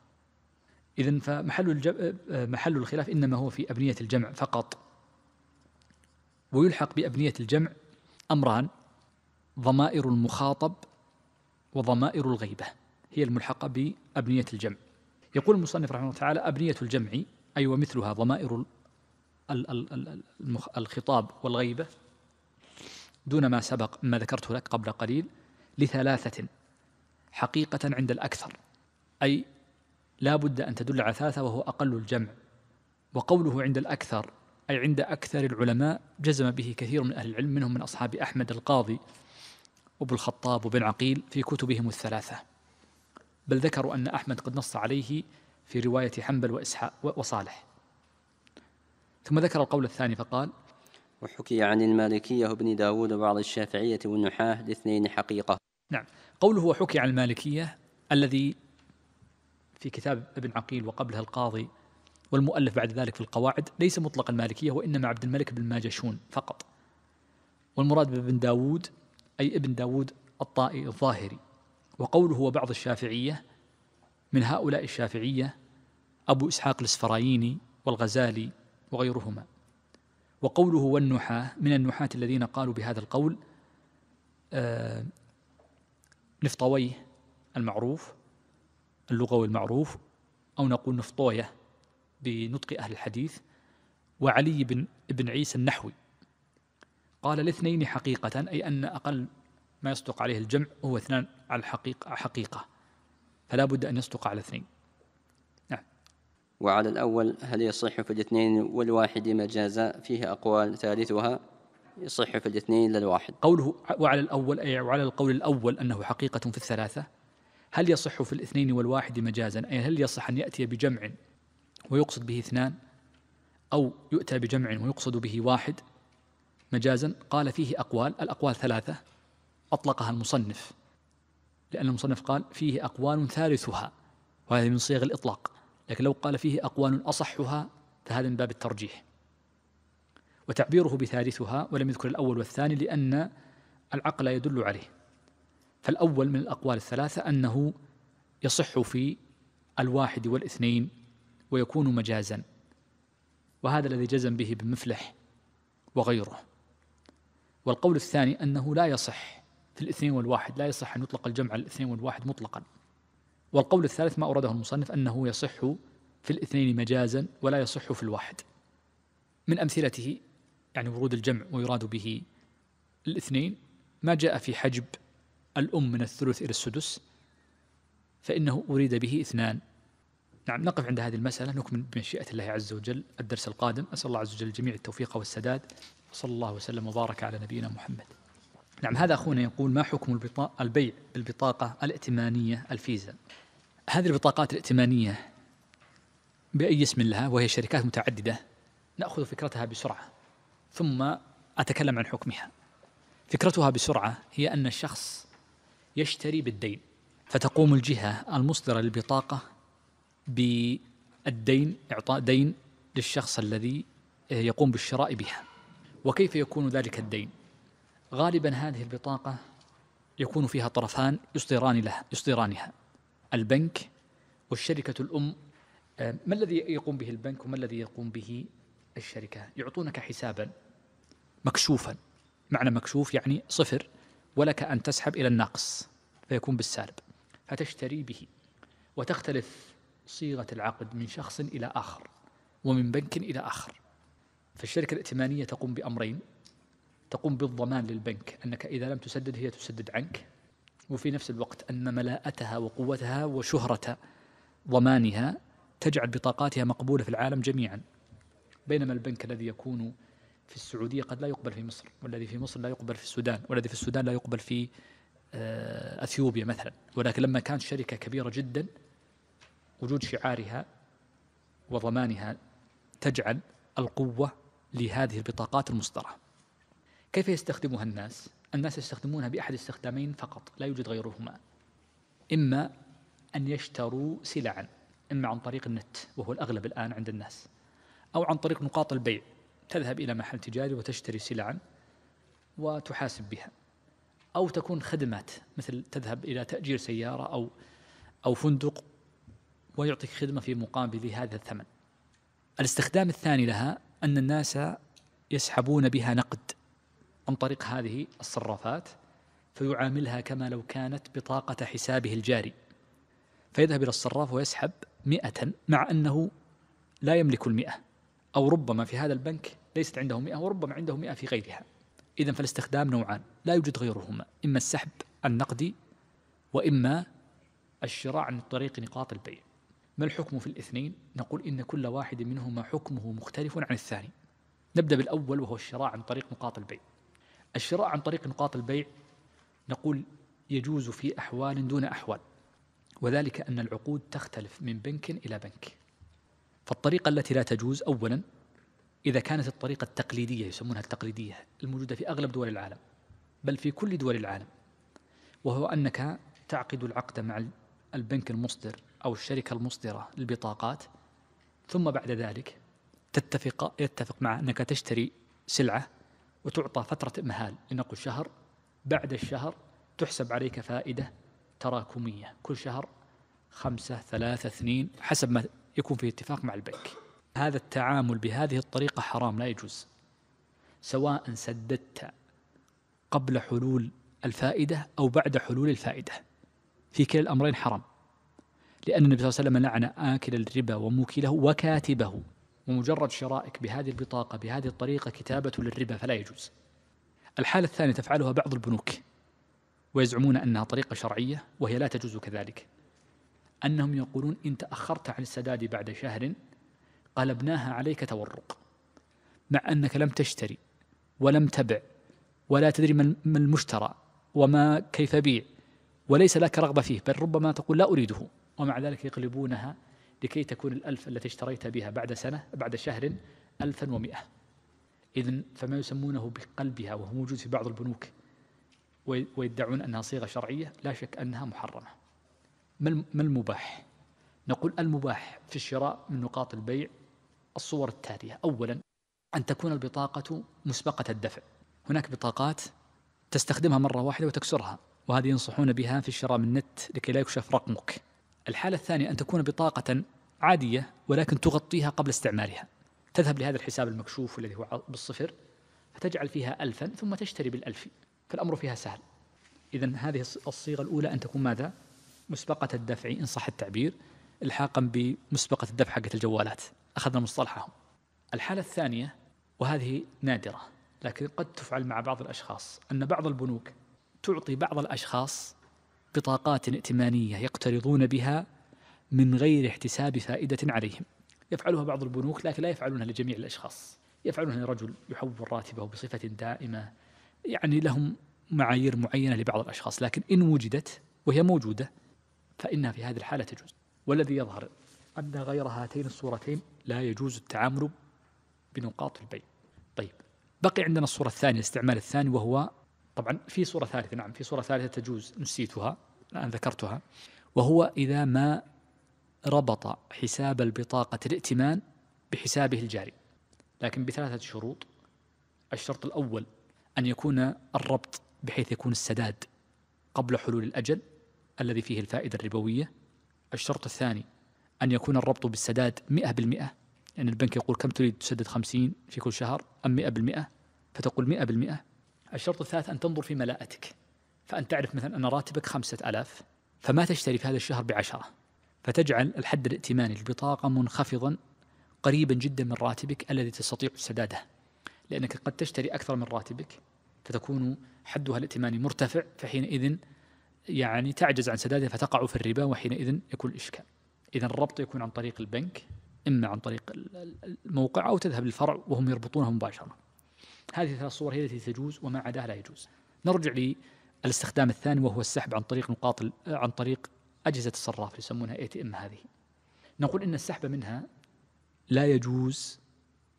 إذا فمحل الجب... محل الخلاف إنما هو في أبنية الجمع فقط ويلحق بأبنية الجمع أمران ضمائر المخاطب وضمائر الغيبة هي الملحقة بأبنية الجمع يقول المصنف رحمه الله تعالى أبنية الجمع أي أيوة ومثلها ضمائر الخطاب والغيبة دون ما سبق ما ذكرته لك قبل قليل لثلاثة حقيقة عند الأكثر أي لا بد أن تدل ثلاثة وهو أقل الجمع وقوله عند الأكثر أي عند أكثر العلماء جزم به كثير من أهل العلم منهم من أصحاب أحمد القاضي وابو الخطاب وبن عقيل في كتبهم الثلاثة بل ذكروا أن أحمد قد نص عليه في رواية حنبل وإسحاق وصالح ثم ذكر القول الثاني فقال وحكي عن المالكية وابن داود وبعض الشافعية والنحاة الاثنين حقيقة نعم قوله وحكي عن المالكية الذي في كتاب ابن عقيل وقبلها القاضي والمؤلف بعد ذلك في القواعد ليس مطلق المالكية وإنما عبد الملك بن ماجشون فقط والمراد بابن داود أي ابن داود الطائي الظاهري وقوله وبعض الشافعية من هؤلاء الشافعية أبو إسحاق الإسفرايني والغزالي وغيرهما وقوله والنحاة من النحاة الذين قالوا بهذا القول آه، نفطويه المعروف اللغوي المعروف أو نقول نفطوية بنطق أهل الحديث وعلي بن, بن عيسى النحوي قال الاثنين حقيقة أي أن أقل ما يصدق عليه الجمع هو اثنان على الحقيقة حقيقة فلا بد أن يصدق على اثنين نعم وعلى الأول هل يصح في الاثنين والواحد مجازا فيه أقوال ثالثها يصح في الاثنين للواحد قوله وعلى الأول أي وعلى القول الأول أنه حقيقة في الثلاثة هل يصح في الاثنين والواحد مجازا أي هل يصح أن يأتي بجمع ويقصد به اثنان أو يؤتى بجمع ويقصد به واحد مجازا قال فيه أقوال الأقوال ثلاثة أطلقها المصنف لأن المصنف قال فيه أقوال ثالثها وهذه من صيغ الإطلاق لكن لو قال فيه أقوال أصحها فهذا من باب الترجيح وتعبيره بثالثها ولم يذكر الأول والثاني لأن العقل يدل عليه فالأول من الأقوال الثلاثة أنه يصح في الواحد والاثنين ويكون مجازا وهذا الذي جزم به بمفلح وغيره والقول الثاني أنه لا يصح في الاثنين والواحد لا يصح أن يطلق الجمع على الاثنين والواحد مطلقا والقول الثالث ما أورده المصنف أنه يصح في الاثنين مجازا ولا يصح في الواحد من أمثلته يعني ورود الجمع ويراد به الاثنين ما جاء في حجب الأم من الثلث إلى السدس فإنه أريد به اثنان نعم نقف عند هذه المسألة نكمل بمشيئة الله عز وجل الدرس القادم أسأل الله عز وجل الجميع التوفيق والسداد وصلى الله وسلم وبارك على نبينا محمد نعم هذا أخونا يقول ما حكم البيع بالبطاقة الائتمانية الفيزا هذه البطاقات الائتمانية بأي اسم لها وهي شركات متعددة نأخذ فكرتها بسرعة ثم أتكلم عن حكمها فكرتها بسرعة هي أن الشخص يشتري بالدين فتقوم الجهة المصدرة للبطاقة بالدين إعطاء دين للشخص الذي يقوم بالشراء بها وكيف يكون ذلك الدين غالبا هذه البطاقة يكون فيها طرفان يصدران لها يصدرانها البنك والشركة الأم آه، ما الذي يقوم به البنك وما الذي يقوم به الشركة يعطونك حسابا مكشوفا معنى مكشوف يعني صفر ولك أن تسحب إلى الناقص فيكون بالسالب فتشتري به وتختلف صيغة العقد من شخص إلى آخر ومن بنك إلى آخر فالشركة الائتمانية تقوم بأمرين تقوم بالضمان للبنك أنك إذا لم تسدد هي تسدد عنك وفي نفس الوقت أن ملاءتها وقوتها وشهرة ضمانها تجعل بطاقاتها مقبولة في العالم جميعا بينما البنك الذي يكون في السعودية قد لا يقبل في مصر والذي في مصر لا يقبل في السودان والذي في السودان لا يقبل في آه، أثيوبيا مثلا ولكن لما كانت شركة كبيرة جدا وجود شعارها وضمانها تجعل القوة لهذه البطاقات المصدرة كيف يستخدمها الناس؟ الناس يستخدمونها بأحد استخدامين فقط لا يوجد غيرهما إما أن يشتروا سلعا إما عن طريق النت وهو الأغلب الآن عند الناس أو عن طريق نقاط البيع تذهب إلى محل تجاري وتشتري سلعا وتحاسب بها أو تكون خدمات مثل تذهب إلى تأجير سيارة أو أو فندق ويعطيك خدمة في مقابل هذا الثمن الاستخدام الثاني لها أن الناس يسحبون بها نقد عن طريق هذه الصرافات فيعاملها كما لو كانت بطاقة حسابه الجاري فيذهب إلى الصراف ويسحب مئة مع أنه لا يملك المئة أو ربما في هذا البنك ليست عنده مئة وربما عنده مئة في غيرها إذا فالاستخدام نوعان لا يوجد غيرهما إما السحب النقدي وإما الشراء عن طريق نقاط البيع ما الحكم في الاثنين؟ نقول إن كل واحد منهما حكمه مختلف عن الثاني نبدأ بالأول وهو الشراء عن طريق نقاط البيع الشراء عن طريق نقاط البيع نقول يجوز في أحوال دون أحوال وذلك أن العقود تختلف من بنك إلى بنك فالطريقة التي لا تجوز أولا إذا كانت الطريقة التقليدية يسمونها التقليدية الموجودة في أغلب دول العالم بل في كل دول العالم وهو أنك تعقد العقد مع البنك المصدر أو الشركة المصدرة للبطاقات ثم بعد ذلك تتفق يتفق مع أنك تشتري سلعة وتعطى فترة إمهال لنقل شهر بعد الشهر تحسب عليك فائدة تراكمية كل شهر خمسة ثلاثة اثنين حسب ما يكون فيه اتفاق مع البنك هذا التعامل بهذه الطريقة حرام لا يجوز سواء سددت قبل حلول الفائدة أو بعد حلول الفائدة في كلا الأمرين حرام لأن النبي صلى الله عليه وسلم لعن آكل الربا وموكله وكاتبه ومجرد شرائك بهذه البطاقة بهذه الطريقة كتابة للربا فلا يجوز الحالة الثانية تفعلها بعض البنوك ويزعمون أنها طريقة شرعية وهي لا تجوز كذلك أنهم يقولون إن تأخرت عن السداد بعد شهر قلبناها عليك تورق مع أنك لم تشتري ولم تبع ولا تدري ما المشترى وما كيف بيع وليس لك رغبة فيه بل ربما تقول لا أريده ومع ذلك يقلبونها لكي تكون الألف التي اشتريت بها بعد سنة بعد شهر ألفا ومئة إذن فما يسمونه بقلبها وهو موجود في بعض البنوك ويدعون أنها صيغة شرعية لا شك أنها محرمة ما المباح؟ نقول المباح في الشراء من نقاط البيع الصور التالية أولا أن تكون البطاقة مسبقة الدفع هناك بطاقات تستخدمها مرة واحدة وتكسرها وهذه ينصحون بها في الشراء من النت لكي لا يكشف رقمك الحالة الثانية أن تكون بطاقة عادية ولكن تغطيها قبل استعمالها تذهب لهذا الحساب المكشوف الذي هو بالصفر فتجعل فيها ألفا ثم تشتري بالألف فالأمر فيها سهل إذا هذه الصيغة الأولى أن تكون ماذا؟ مسبقة الدفع إن صح التعبير إلحاقا بمسبقة الدفع حقت الجوالات أخذنا مصطلحهم الحالة الثانية وهذه نادرة لكن قد تفعل مع بعض الأشخاص أن بعض البنوك تعطي بعض الأشخاص بطاقات ائتمانية يقترضون بها من غير احتساب فائدة عليهم يفعلها بعض البنوك لكن لا يفعلونها لجميع الأشخاص يفعلونها لرجل يحول راتبه بصفة دائمة يعني لهم معايير معينة لبعض الأشخاص لكن إن وجدت وهي موجودة فإنها في هذه الحالة تجوز والذي يظهر أن غير هاتين الصورتين لا يجوز التعامل بنقاط البيع طيب بقي عندنا الصورة الثانية الاستعمال الثاني وهو طبعا في صورة ثالثة نعم في صورة ثالثة تجوز نسيتها الآن ذكرتها وهو إذا ما ربط حساب البطاقة الائتمان بحسابه الجاري لكن بثلاثة شروط الشرط الأول أن يكون الربط بحيث يكون السداد قبل حلول الأجل الذي فيه الفائدة الربوية الشرط الثاني أن يكون الربط بالسداد 100% بالمئة يعني البنك يقول كم تريد تسدد 50 في كل شهر أم 100% فتقول 100% الشرط الثالث أن تنظر في ملاءتك فأن تعرف مثلا أن راتبك خمسة ألاف فما تشتري في هذا الشهر بعشرة فتجعل الحد الائتماني للبطاقة منخفضا قريبا جدا من راتبك الذي تستطيع سداده لأنك قد تشتري أكثر من راتبك فتكون حدها الائتماني مرتفع فحينئذ يعني تعجز عن سدادها فتقع في الربا وحينئذ يكون الإشكال إذا الربط يكون عن طريق البنك إما عن طريق الموقع أو تذهب للفرع وهم يربطونها مباشرة هذه ثلاث صور هي التي تجوز وما عداها لا يجوز نرجع للاستخدام الثاني وهو السحب عن طريق نقاط آه، عن طريق أجهزة الصراف يسمونها اي تي ام هذه نقول إن السحب منها لا يجوز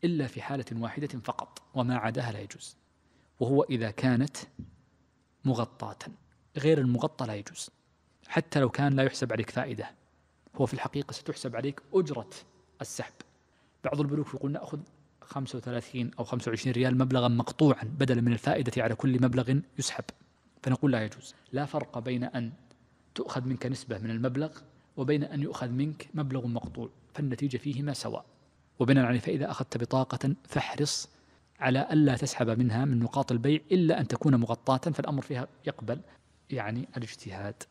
إلا في حالة واحدة فقط وما عداها لا يجوز وهو إذا كانت مغطاة غير المغطى لا يجوز حتى لو كان لا يحسب عليك فائدة هو في الحقيقة ستحسب عليك أجرة السحب بعض البنوك يقول نأخذ 35 أو 25 ريال مبلغا مقطوعا بدلا من الفائدة على كل مبلغ يسحب فنقول لا يجوز لا فرق بين أن تؤخذ منك نسبة من المبلغ وبين أن يؤخذ منك مبلغ مقطوع فالنتيجة فيهما سواء وبناء عليه فإذا أخذت بطاقة فاحرص على ألا تسحب منها من نقاط البيع إلا أن تكون مغطاة فالأمر فيها يقبل يعني الاجتهاد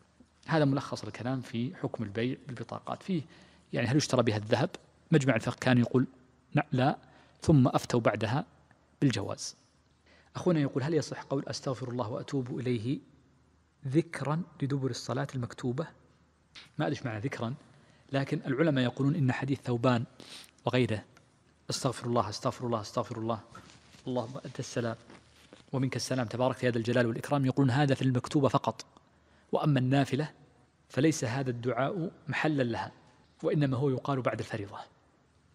هذا ملخص الكلام في حكم البيع بالبطاقات فيه يعني هل يشترى بها الذهب مجمع الفقه كان يقول لا ثم أفتوا بعدها بالجواز أخونا يقول هل يصح قول أستغفر الله وأتوب إليه ذكرا لدبر الصلاة المكتوبة ما أدري معنى ذكرا لكن العلماء يقولون إن حديث ثوبان وغيره استغفر الله استغفر الله استغفر الله اللهم أنت السلام ومنك السلام تبارك في هذا الجلال والإكرام يقولون هذا في المكتوبة فقط وأما النافلة فليس هذا الدعاء محلا لها وإنما هو يقال بعد الفريضة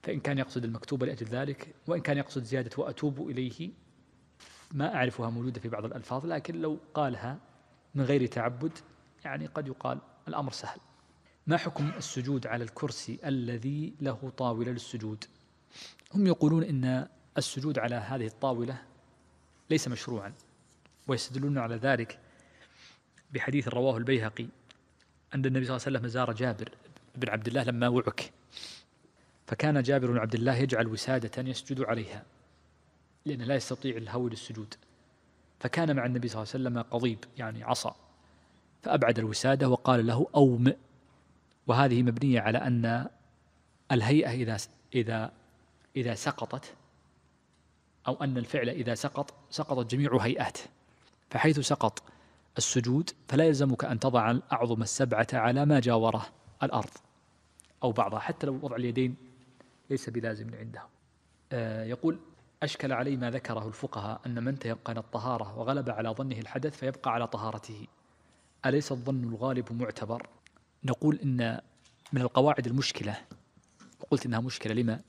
فإن كان يقصد المكتوبة لأجل ذلك وإن كان يقصد زيادة وأتوب إليه ما أعرفها موجودة في بعض الألفاظ لكن لو قالها من غير تعبد يعني قد يقال الأمر سهل ما حكم السجود على الكرسي الذي له طاولة للسجود هم يقولون إن السجود على هذه الطاولة ليس مشروعا ويستدلون على ذلك بحديث رواه البيهقي أن النبي صلى الله عليه وسلم زار جابر بن عبد الله لما وعك فكان جابر بن عبد الله يجعل وسادة يسجد عليها لأن لا يستطيع الهوي للسجود فكان مع النبي صلى الله عليه وسلم قضيب يعني عصا فأبعد الوسادة وقال له أومئ وهذه مبنية على أن الهيئة إذا إذا إذا سقطت أو أن الفعل إذا سقط سقطت جميع هيئاته فحيث سقط السجود فلا يلزمك أن تضع الأعظم السبعة على ما جاوره الأرض أو بعضها حتى لو وضع اليدين ليس بلازم عندهم آه، يقول أشكل علي ما ذكره الفقهاء أن من تيقن الطهارة وغلب على ظنه الحدث فيبقى على طهارته أليس الظن الغالب معتبر؟ نقول إن من القواعد المشكلة وقلت إنها مشكلة لما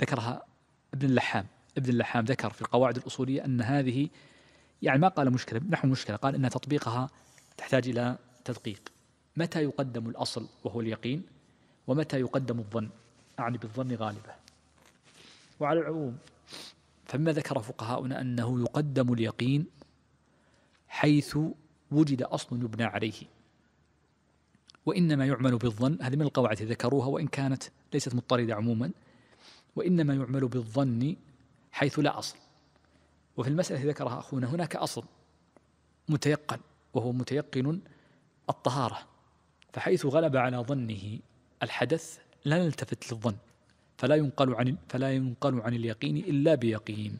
ذكرها ابن اللحام ابن اللحام ذكر في القواعد الأصولية أن هذه يعني ما قال مشكلة نحو مشكلة قال أن تطبيقها تحتاج إلى تدقيق متى يقدم الأصل وهو اليقين ومتى يقدم الظن أعني بالظن غالبة وعلى العموم فما ذكر فقهاؤنا أنه يقدم اليقين حيث وجد أصل يبنى عليه وإنما يعمل بالظن هذه من القواعد ذكروها وإن كانت ليست مضطردة عموما وإنما يعمل بالظن حيث لا أصل وفي المسألة ذكرها أخونا هناك أصل متيقن وهو متيقن الطهارة فحيث غلب على ظنه الحدث لا نلتفت للظن فلا ينقل عن فلا ينقل عن اليقين إلا بيقين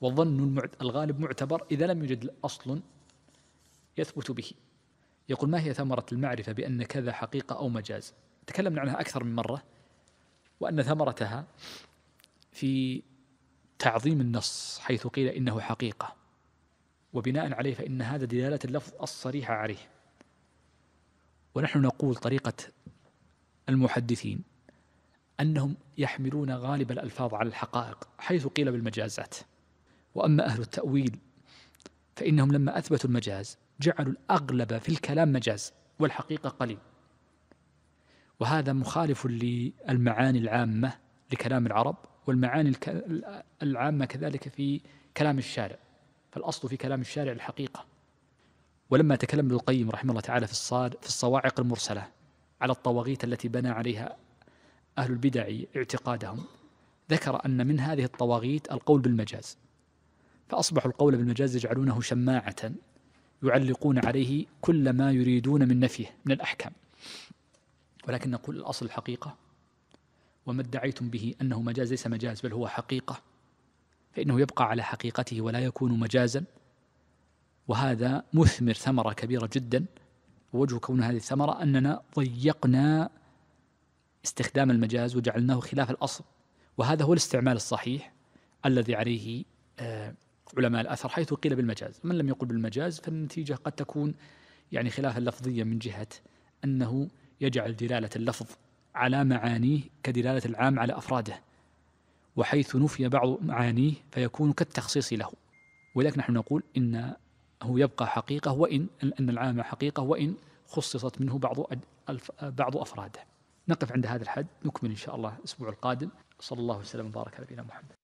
والظن الغالب معتبر إذا لم يوجد أصل يثبت به يقول ما هي ثمرة المعرفة بأن كذا حقيقة أو مجاز تكلمنا عنها أكثر من مرة وأن ثمرتها في تعظيم النص حيث قيل إنه حقيقة وبناء عليه فإن هذا دلالة اللفظ الصريحة عليه ونحن نقول طريقة المحدثين أنهم يحملون غالب الألفاظ على الحقائق حيث قيل بالمجازات وأما أهل التأويل فإنهم لما أثبتوا المجاز جعلوا الأغلب في الكلام مجاز والحقيقة قليل وهذا مخالف للمعاني العامة لكلام العرب والمعاني العامة كذلك في كلام الشارع فالأصل في كلام الشارع الحقيقة ولما تكلم ابن القيم رحمه الله تعالى في الصار في الصواعق المرسلة على الطواغيت التي بنى عليها أهل البدع اعتقادهم ذكر أن من هذه الطواغيت القول بالمجاز فأصبحوا القول بالمجاز يجعلونه شماعة يعلقون عليه كل ما يريدون من نفيه من الأحكام ولكن نقول الأصل الحقيقة وما ادعيتم به أنه مجاز ليس مجاز بل هو حقيقة فإنه يبقى على حقيقته ولا يكون مجازا وهذا مثمر ثمرة كبيرة جدا ووجه كون هذه الثمرة أننا ضيقنا استخدام المجاز وجعلناه خلاف الأصل وهذا هو الاستعمال الصحيح الذي عليه آه، علماء الأثر حيث قيل بالمجاز من لم يقل بالمجاز فالنتيجة قد تكون يعني خلافا لفظيا من جهة أنه يجعل دلالة اللفظ على معانيه كدلالة العام على أفراده وحيث نفي بعض معانيه فيكون كالتخصيص له ولكن نحن نقول إن هو يبقى حقيقة وإن أن العامة حقيقة وإن خصصت منه بعض بعض أفراده نقف عند هذا الحد نكمل إن شاء الله الأسبوع القادم صلى الله وسلم وبارك على نبينا محمد